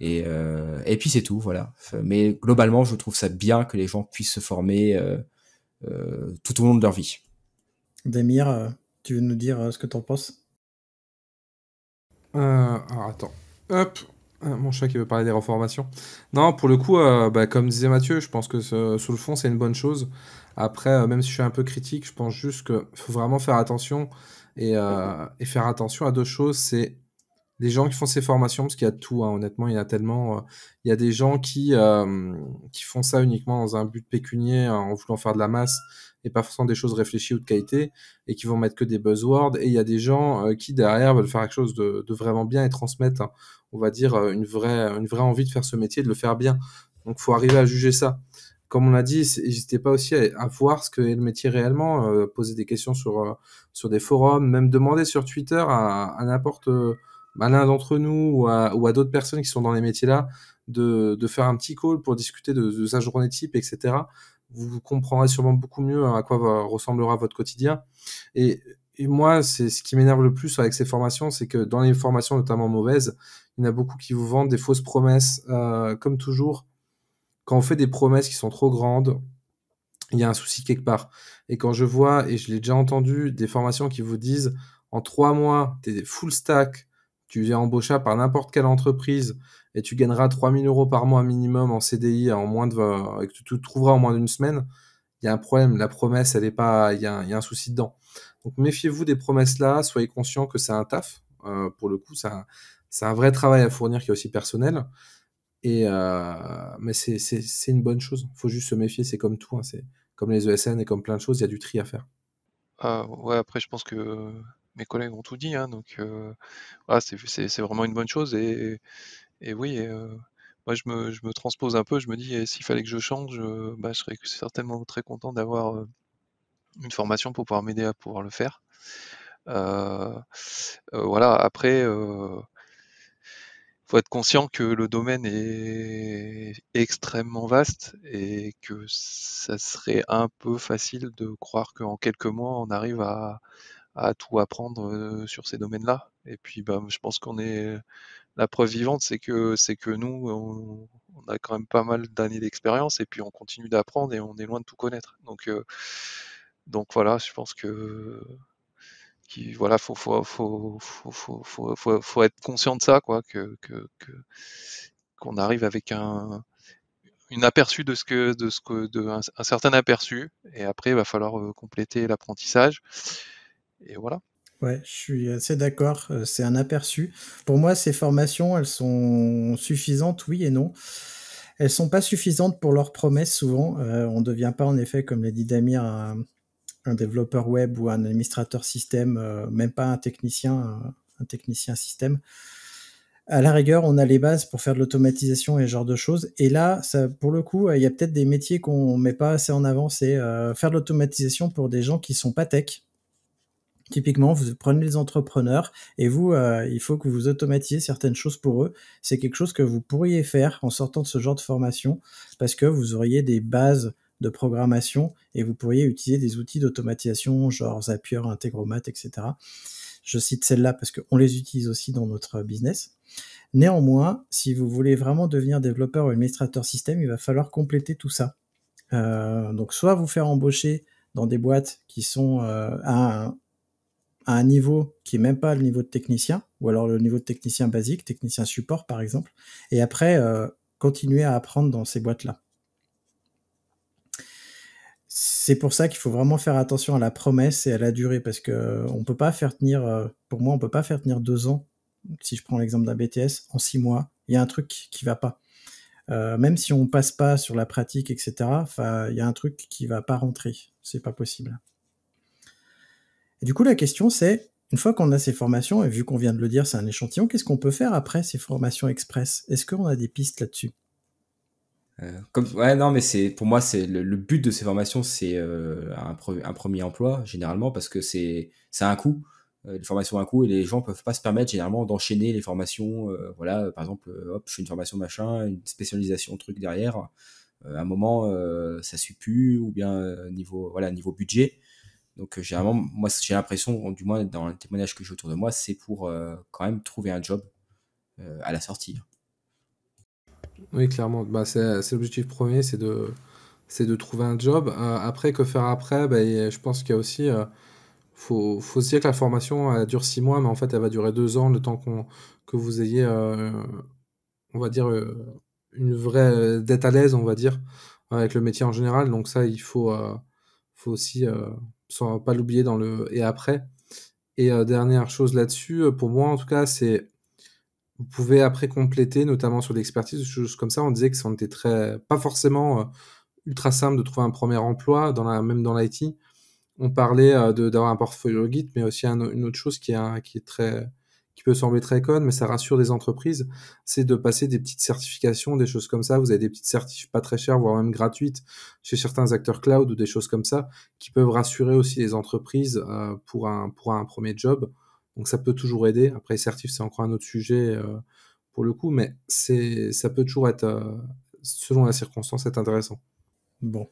et, euh, et puis c'est tout, voilà. Mais globalement, je trouve ça bien que les gens puissent se former euh, euh, tout au long de leur vie. Demir, tu veux nous dire ce que tu en penses Alors attends, hop, ah, mon chat qui veut parler des reformations. Non, pour le coup, bah, comme disait Mathieu, je pense que sous le fond, c'est une bonne chose. Après, même si je suis un peu critique, je pense juste qu'il faut vraiment faire attention et, et, faire attention à deux choses. C'est des gens qui font ces formations, parce qu'il y a tout, hein. honnêtement, il y a tellement. Euh, il y a des gens qui, euh, qui font ça uniquement dans un but pécunier, hein, en voulant faire de la masse et pas forcément des choses réfléchies ou de qualité, et qui vont mettre que des buzzwords. Et il y a des gens euh, qui, derrière, veulent faire quelque chose de, vraiment bien et transmettre, hein, on va dire, une vraie, une vraie envie de faire ce métier, de le faire bien. Donc, il faut arriver à juger ça. Comme on l'a dit, n'hésitez pas aussi à, voir ce qu'est le métier réellement, poser des questions sur, sur des forums, même demander sur Twitter à n'importe à l'un d'entre nous ou à, d'autres personnes qui sont dans les métiers-là de, faire un petit call pour discuter de, sa journée type, etc., vous comprendrez sûrement beaucoup mieux hein, à quoi ressemblera votre quotidien. Et, moi, c'est ce qui m'énerve le plus avec ces formations, c'est que dans les formations, notamment mauvaises, il y en a beaucoup qui vous vendent des fausses promesses. Euh, comme toujours, quand on fait des promesses qui sont trop grandes, il y a un souci quelque part. Et quand je vois, et je l'ai déjà entendu, des formations qui vous disent en trois mois, t'es es full stack, tu es embauché par n'importe quelle entreprise et tu gagneras 3000 euros par mois minimum en CDI en moins de, et que tu te trouveras en moins d'une semaine, il y a un problème. La promesse, elle est pas, il y, a un souci dedans. Donc méfiez-vous des promesses là. Soyez conscient que c'est un taf. Euh, pour le coup, c'est un, vrai travail à fournir qui est aussi personnel. Et euh, mais c'est une bonne chose. Faut juste se méfier. C'est comme tout. Hein. C'est comme les ESN et comme plein de choses. Il y a du tri à faire. Ah, ouais. Après, je pense que mes collègues ont tout dit, hein, donc voilà, c'est vraiment une bonne chose. Et, oui, moi je me, transpose un peu, je me dis, s'il fallait que je change, bah, je serais certainement très content d'avoir une formation pour pouvoir m'aider à pouvoir le faire. voilà, après, il faut être conscient que le domaine est extrêmement vaste et que ça serait un peu facile de croire qu'en quelques mois, on arrive à, à tout apprendre sur ces domaines-là. Et puis, bah, je pense qu'on est la preuve vivante, c'est que c'est que nous, on, a quand même pas mal d'années d'expérience et puis on continue d'apprendre et on est loin de tout connaître. Donc, donc voilà, je pense que qui voilà, faut faut, être conscient de ça quoi, que qu'on arrive avec un une aperçu de ce que de ce de un certain aperçu et après il va falloir compléter l'apprentissage et voilà. Ouais, je suis assez d'accord. Euh, c'est un aperçu. Pour moi, ces formations, elles sont suffisantes, oui et non. Elles sont pas suffisantes pour leurs promesses souvent. Euh, on ne devient pas, en effet, comme l'a dit Damir, un, développeur web ou un administrateur système, euh, même pas un technicien, un, technicien système. À la rigueur, on a les bases pour faire de l'automatisation et ce genre de choses. Et là, pour le coup, il y a peut-être des métiers qu'on met pas assez en avant. C'est faire de l'automatisation pour des gens qui sont pas tech Typiquement, vous prenez les entrepreneurs et vous, euh, il faut que vous automatisiez certaines choses pour eux. C'est quelque chose que vous pourriez faire en sortant de ce genre de formation parce que vous auriez des bases de programmation et vous pourriez utiliser des outils d'automatisation genre Zapier, Integromat, etc. Je cite celle là parce qu'on les utilise aussi dans notre business. Néanmoins, si vous voulez vraiment devenir développeur ou administrateur système, il va falloir compléter tout ça. Euh, donc soit vous faire embaucher dans des boîtes qui sont euh, à un à un niveau qui n'est même pas le niveau de technicien, ou alors le niveau de technicien basique, technicien support par exemple, et après euh, continuer à apprendre dans ces boîtes-là. C'est pour ça qu'il faut vraiment faire attention à la promesse et à la durée, parce que euh, on peut pas faire tenir, euh, pour moi, on peut pas faire tenir deux ans, si je prends l'exemple d'un BTS, en six mois, il y a un truc qui va pas. même si on passe pas sur la pratique, etc., il y a un truc qui va pas rentrer. C'est pas possible du coup, la question, c'est, une fois qu'on a ces formations, et vu qu'on vient de le dire, c'est un échantillon, qu'est-ce qu'on peut faire après ces formations express Est-ce qu'on a des pistes là-dessus euh, ouais, non, mais c'est pour moi, c'est le, but de ces formations, c'est euh, un, premier emploi généralement parce que c'est ça un coût. Euh, les formations un coût et les gens peuvent pas se permettre généralement d'enchaîner les formations. voilà, par exemple, hop, je fais une formation machin, une spécialisation truc derrière. à un moment, ça suit plus ou bien niveau voilà niveau budget, donc, euh, généralement, moi, j'ai l'impression, du moins dans les témoignages que j'ai autour de moi, c'est pour euh, quand même trouver un job euh, à la sortie. Hein. Oui, clairement. Bah, c'est l'objectif premier, c'est de, c'est de trouver un job. après, que faire après bah, Je pense qu'il y a aussi. faut, se dire que la formation, elle dure six mois, mais en fait, elle va durer deux ans, le temps qu'on que vous ayez, on va dire, une vraie. dette à l'aise, on va dire, avec le métier en général. Donc, ça, il faut, faut aussi sans pas l'oublier dans le et après. Et euh, dernière chose là-dessus, euh, pour moi en tout cas, c'est vous pouvez après compléter, notamment sur l'expertise, des choses comme ça. On disait que ça n'était très, pas forcément euh, ultra simple de trouver un premier emploi, dans la, même dans l'IT. On parlait d'avoir un portfolio Git, mais aussi une autre chose qui qui est très, qui peut sembler très con, mais ça rassure des entreprises, c'est de passer des petites certifications, des choses comme ça. Vous avez des petites certifs pas très chères, voire même gratuites chez certains acteurs cloud ou des choses comme ça, qui peuvent rassurer aussi les entreprises euh, pour, un, pour un premier job. Donc ça peut toujours aider. Après, les certifs, c'est encore un autre sujet euh, pour le coup, mais c'est, ça peut toujours être, euh, selon la circonstance, être intéressant. Bon.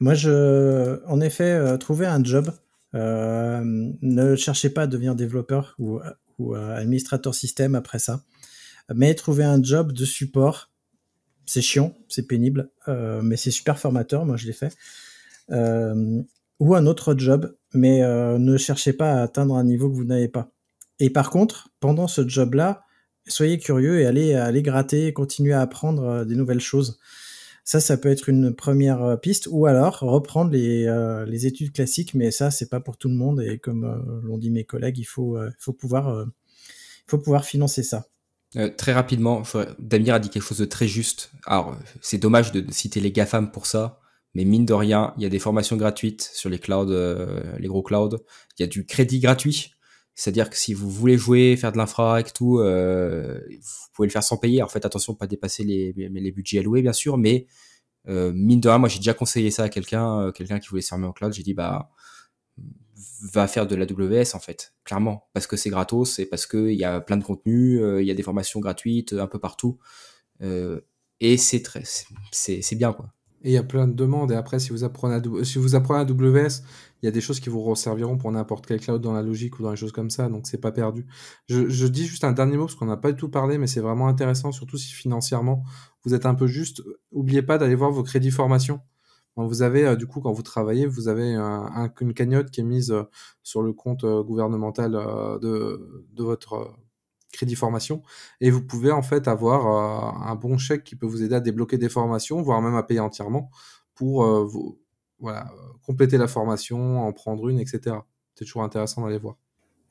Moi, je, en effet, trouver un job, ne cherchez pas à devenir développeur ou ou euh, administrateur système après ça. Mais trouver un job de support, c'est chiant, c'est pénible, euh, mais c'est super formateur, moi je l'ai fait. Euh, ou un autre job, mais ne cherchez pas à atteindre un niveau que vous n'avez pas. Et par contre, pendant ce job-là, soyez curieux et allez, allez gratter, continuez à apprendre des nouvelles choses. Ça, ça peut être une première euh, piste, ou alors reprendre euh, les, études classiques, mais ça, c'est pas pour tout le monde. Et comme euh, l'ont dit mes collègues, il faut, faut pouvoir, faut pouvoir financer ça. très rapidement, Damir a dit quelque chose de très juste. Alors, c'est dommage de citer les GAFAM pour ça, mais mine de rien, il y a des formations gratuites sur les clouds, les gros clouds. Il y a du crédit gratuit. C'est-à-dire que si vous voulez jouer, faire de l'infra et tout, euh, vous pouvez le faire sans payer. en fait, attention, pas dépasser les, budgets alloués, bien sûr, mais euh, mine de rien, moi j'ai déjà conseillé ça à quelqu'un, euh, quelqu'un qui voulait se en cloud. J'ai dit bah va faire de la WS en fait, clairement, parce que c'est gratos et parce qu'il y a plein de contenus, il y a des formations gratuites un peu partout, et c'est très, c'est bien quoi. Et il y a plein de demandes. Et après, si vous apprenez à, si vous apprenez AWS, il y a des choses qui vous resserviront pour n'importe quel cloud dans la logique ou dans les choses comme ça, donc c'est pas perdu. Je, dis juste un dernier mot parce qu'on n'a pas du tout parlé, mais c'est vraiment intéressant, surtout si financièrement vous êtes un peu juste. Oubliez pas d'aller voir vos crédits formation. vous avez, euh, du coup, quand vous travaillez, vous avez une cagnotte qui est mise euh, sur le compte euh, gouvernemental de, de, votre crédit formation. Et vous pouvez en fait avoir un bon chèque qui peut vous aider à débloquer des formations, voire même à payer entièrement pour vos, voilà, compléter la formation, en prendre une, etc. C'est toujours intéressant d'aller voir.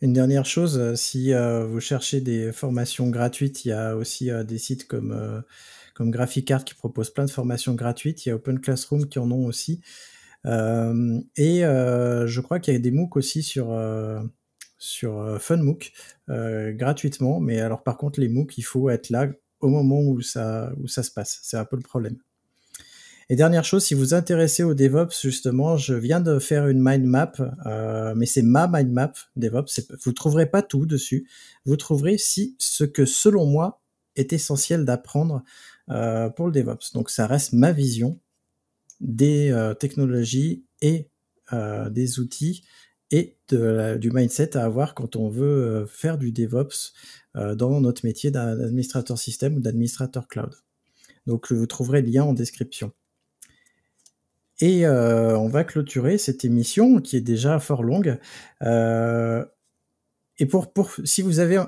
Une dernière chose, euh, si euh, vous cherchez des formations gratuites, il y a aussi euh, des sites comme, comme GraphicArt qui proposent plein de formations gratuites. Il y a Open Classroom qui en ont aussi. et je crois qu'il y a des MOOC aussi sur, sur FunMOOC gratuitement. Mais alors, par contre, les MOOC, il faut être là au moment où où ça se passe. C'est un peu le problème. Et dernière chose, si vous intéressez au DevOps, justement, je viens de faire une mind map, euh, mais c'est ma mind map DevOps. Vous ne trouverez pas tout dessus. Vous trouverez si ce que selon moi est essentiel d'apprendre euh, pour le DevOps. Donc ça reste ma vision des euh, technologies et des outils et du mindset à avoir quand on veut faire du DevOps dans notre métier d'administrateur système ou d'administrateur cloud. Donc vous trouverez le lien en description. Et euh, on va clôturer cette émission qui est déjà fort longue. Euh, et pour, pour, si vous avez,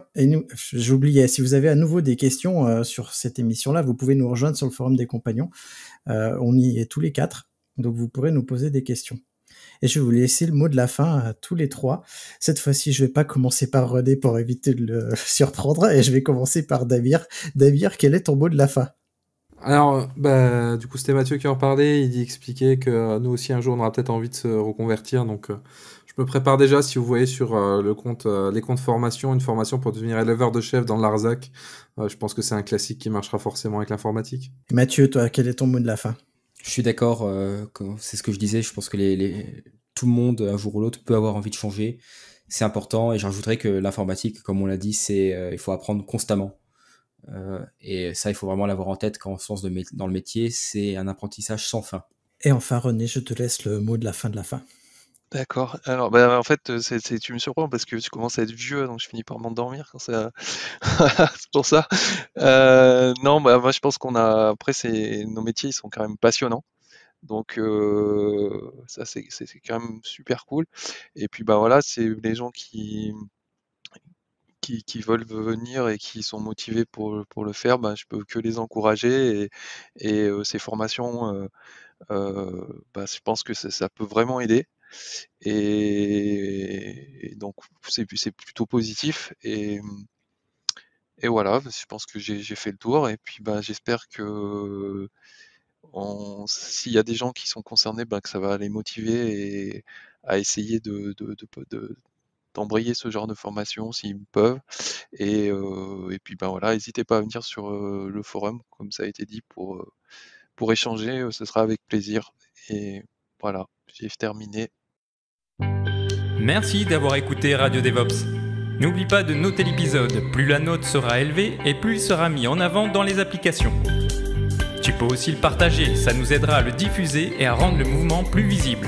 j'oubliais, si vous avez à nouveau des questions euh, sur cette émission-là, vous pouvez nous rejoindre sur le forum des compagnons. on y est tous les quatre, donc vous pourrez nous poser des questions. Et je vais vous laisser le mot de la fin à tous les trois. Cette fois-ci, je ne vais pas commencer par René pour éviter de le surprendre, et je vais commencer par Davir. Davir, quel est ton mot de la fin alors, bah, du coup, c'était Mathieu qui en parlait. Il dit expliquer que euh, nous aussi, un jour, on aura peut-être envie de se reconvertir. Donc, euh, je me prépare déjà, si vous voyez sur euh, le compte, les comptes formation, une formation pour devenir éleveur de chef dans l'Arzac. je pense que c'est un classique qui marchera forcément avec l'informatique. Mathieu, toi, quel est ton mot de la fin Je suis d'accord. c'est ce que je disais. Je pense que tout le monde, un jour ou l'autre, peut avoir envie de changer. C'est important. Et j'ajouterais que l'informatique, comme on l'a dit, c'est il faut apprendre constamment euh, et ça, il faut vraiment l'avoir en tête quand on se dans le métier, c'est un apprentissage sans fin. Et enfin, René, je te laisse le mot de la fin de la fin. D'accord. Alors, bah, en fait, euh, c'est tu me surprends parce que tu commences à être vieux, hein, donc je finis par m'endormir quand ça. c'est pour ça. Euh, non, bah, moi, je pense qu'on a. Après, nos métiers, ils sont quand même passionnants. Donc, ça, c'est quand même super cool. Et puis, bah voilà, c'est les gens qui qui, veulent venir et qui sont motivés pour, le faire, bah, je peux que les encourager et, ces formations, bah, je pense que ça, peut vraiment aider. Et, donc c'est plutôt positif et, et voilà, je pense que j'ai fait le tour et puis bah, j'espère que s'il y a des gens qui sont concernés, bah, que ça va les motiver et à essayer de, de d'embrayer ce genre de formation s'ils peuvent. Mmh. Et, puis ben voilà, n'hésitez pas à venir sur le forum, comme ça a été dit, pour, pour échanger, ce sera avec plaisir. Et voilà, j'ai terminé. Merci d'avoir écouté Radio DevOps. N'oublie pas de noter l'épisode, plus la note sera élevée et plus il sera mis en avant dans les applications. Tu peux aussi le partager, ça nous aidera à le diffuser et à rendre le mouvement plus visible.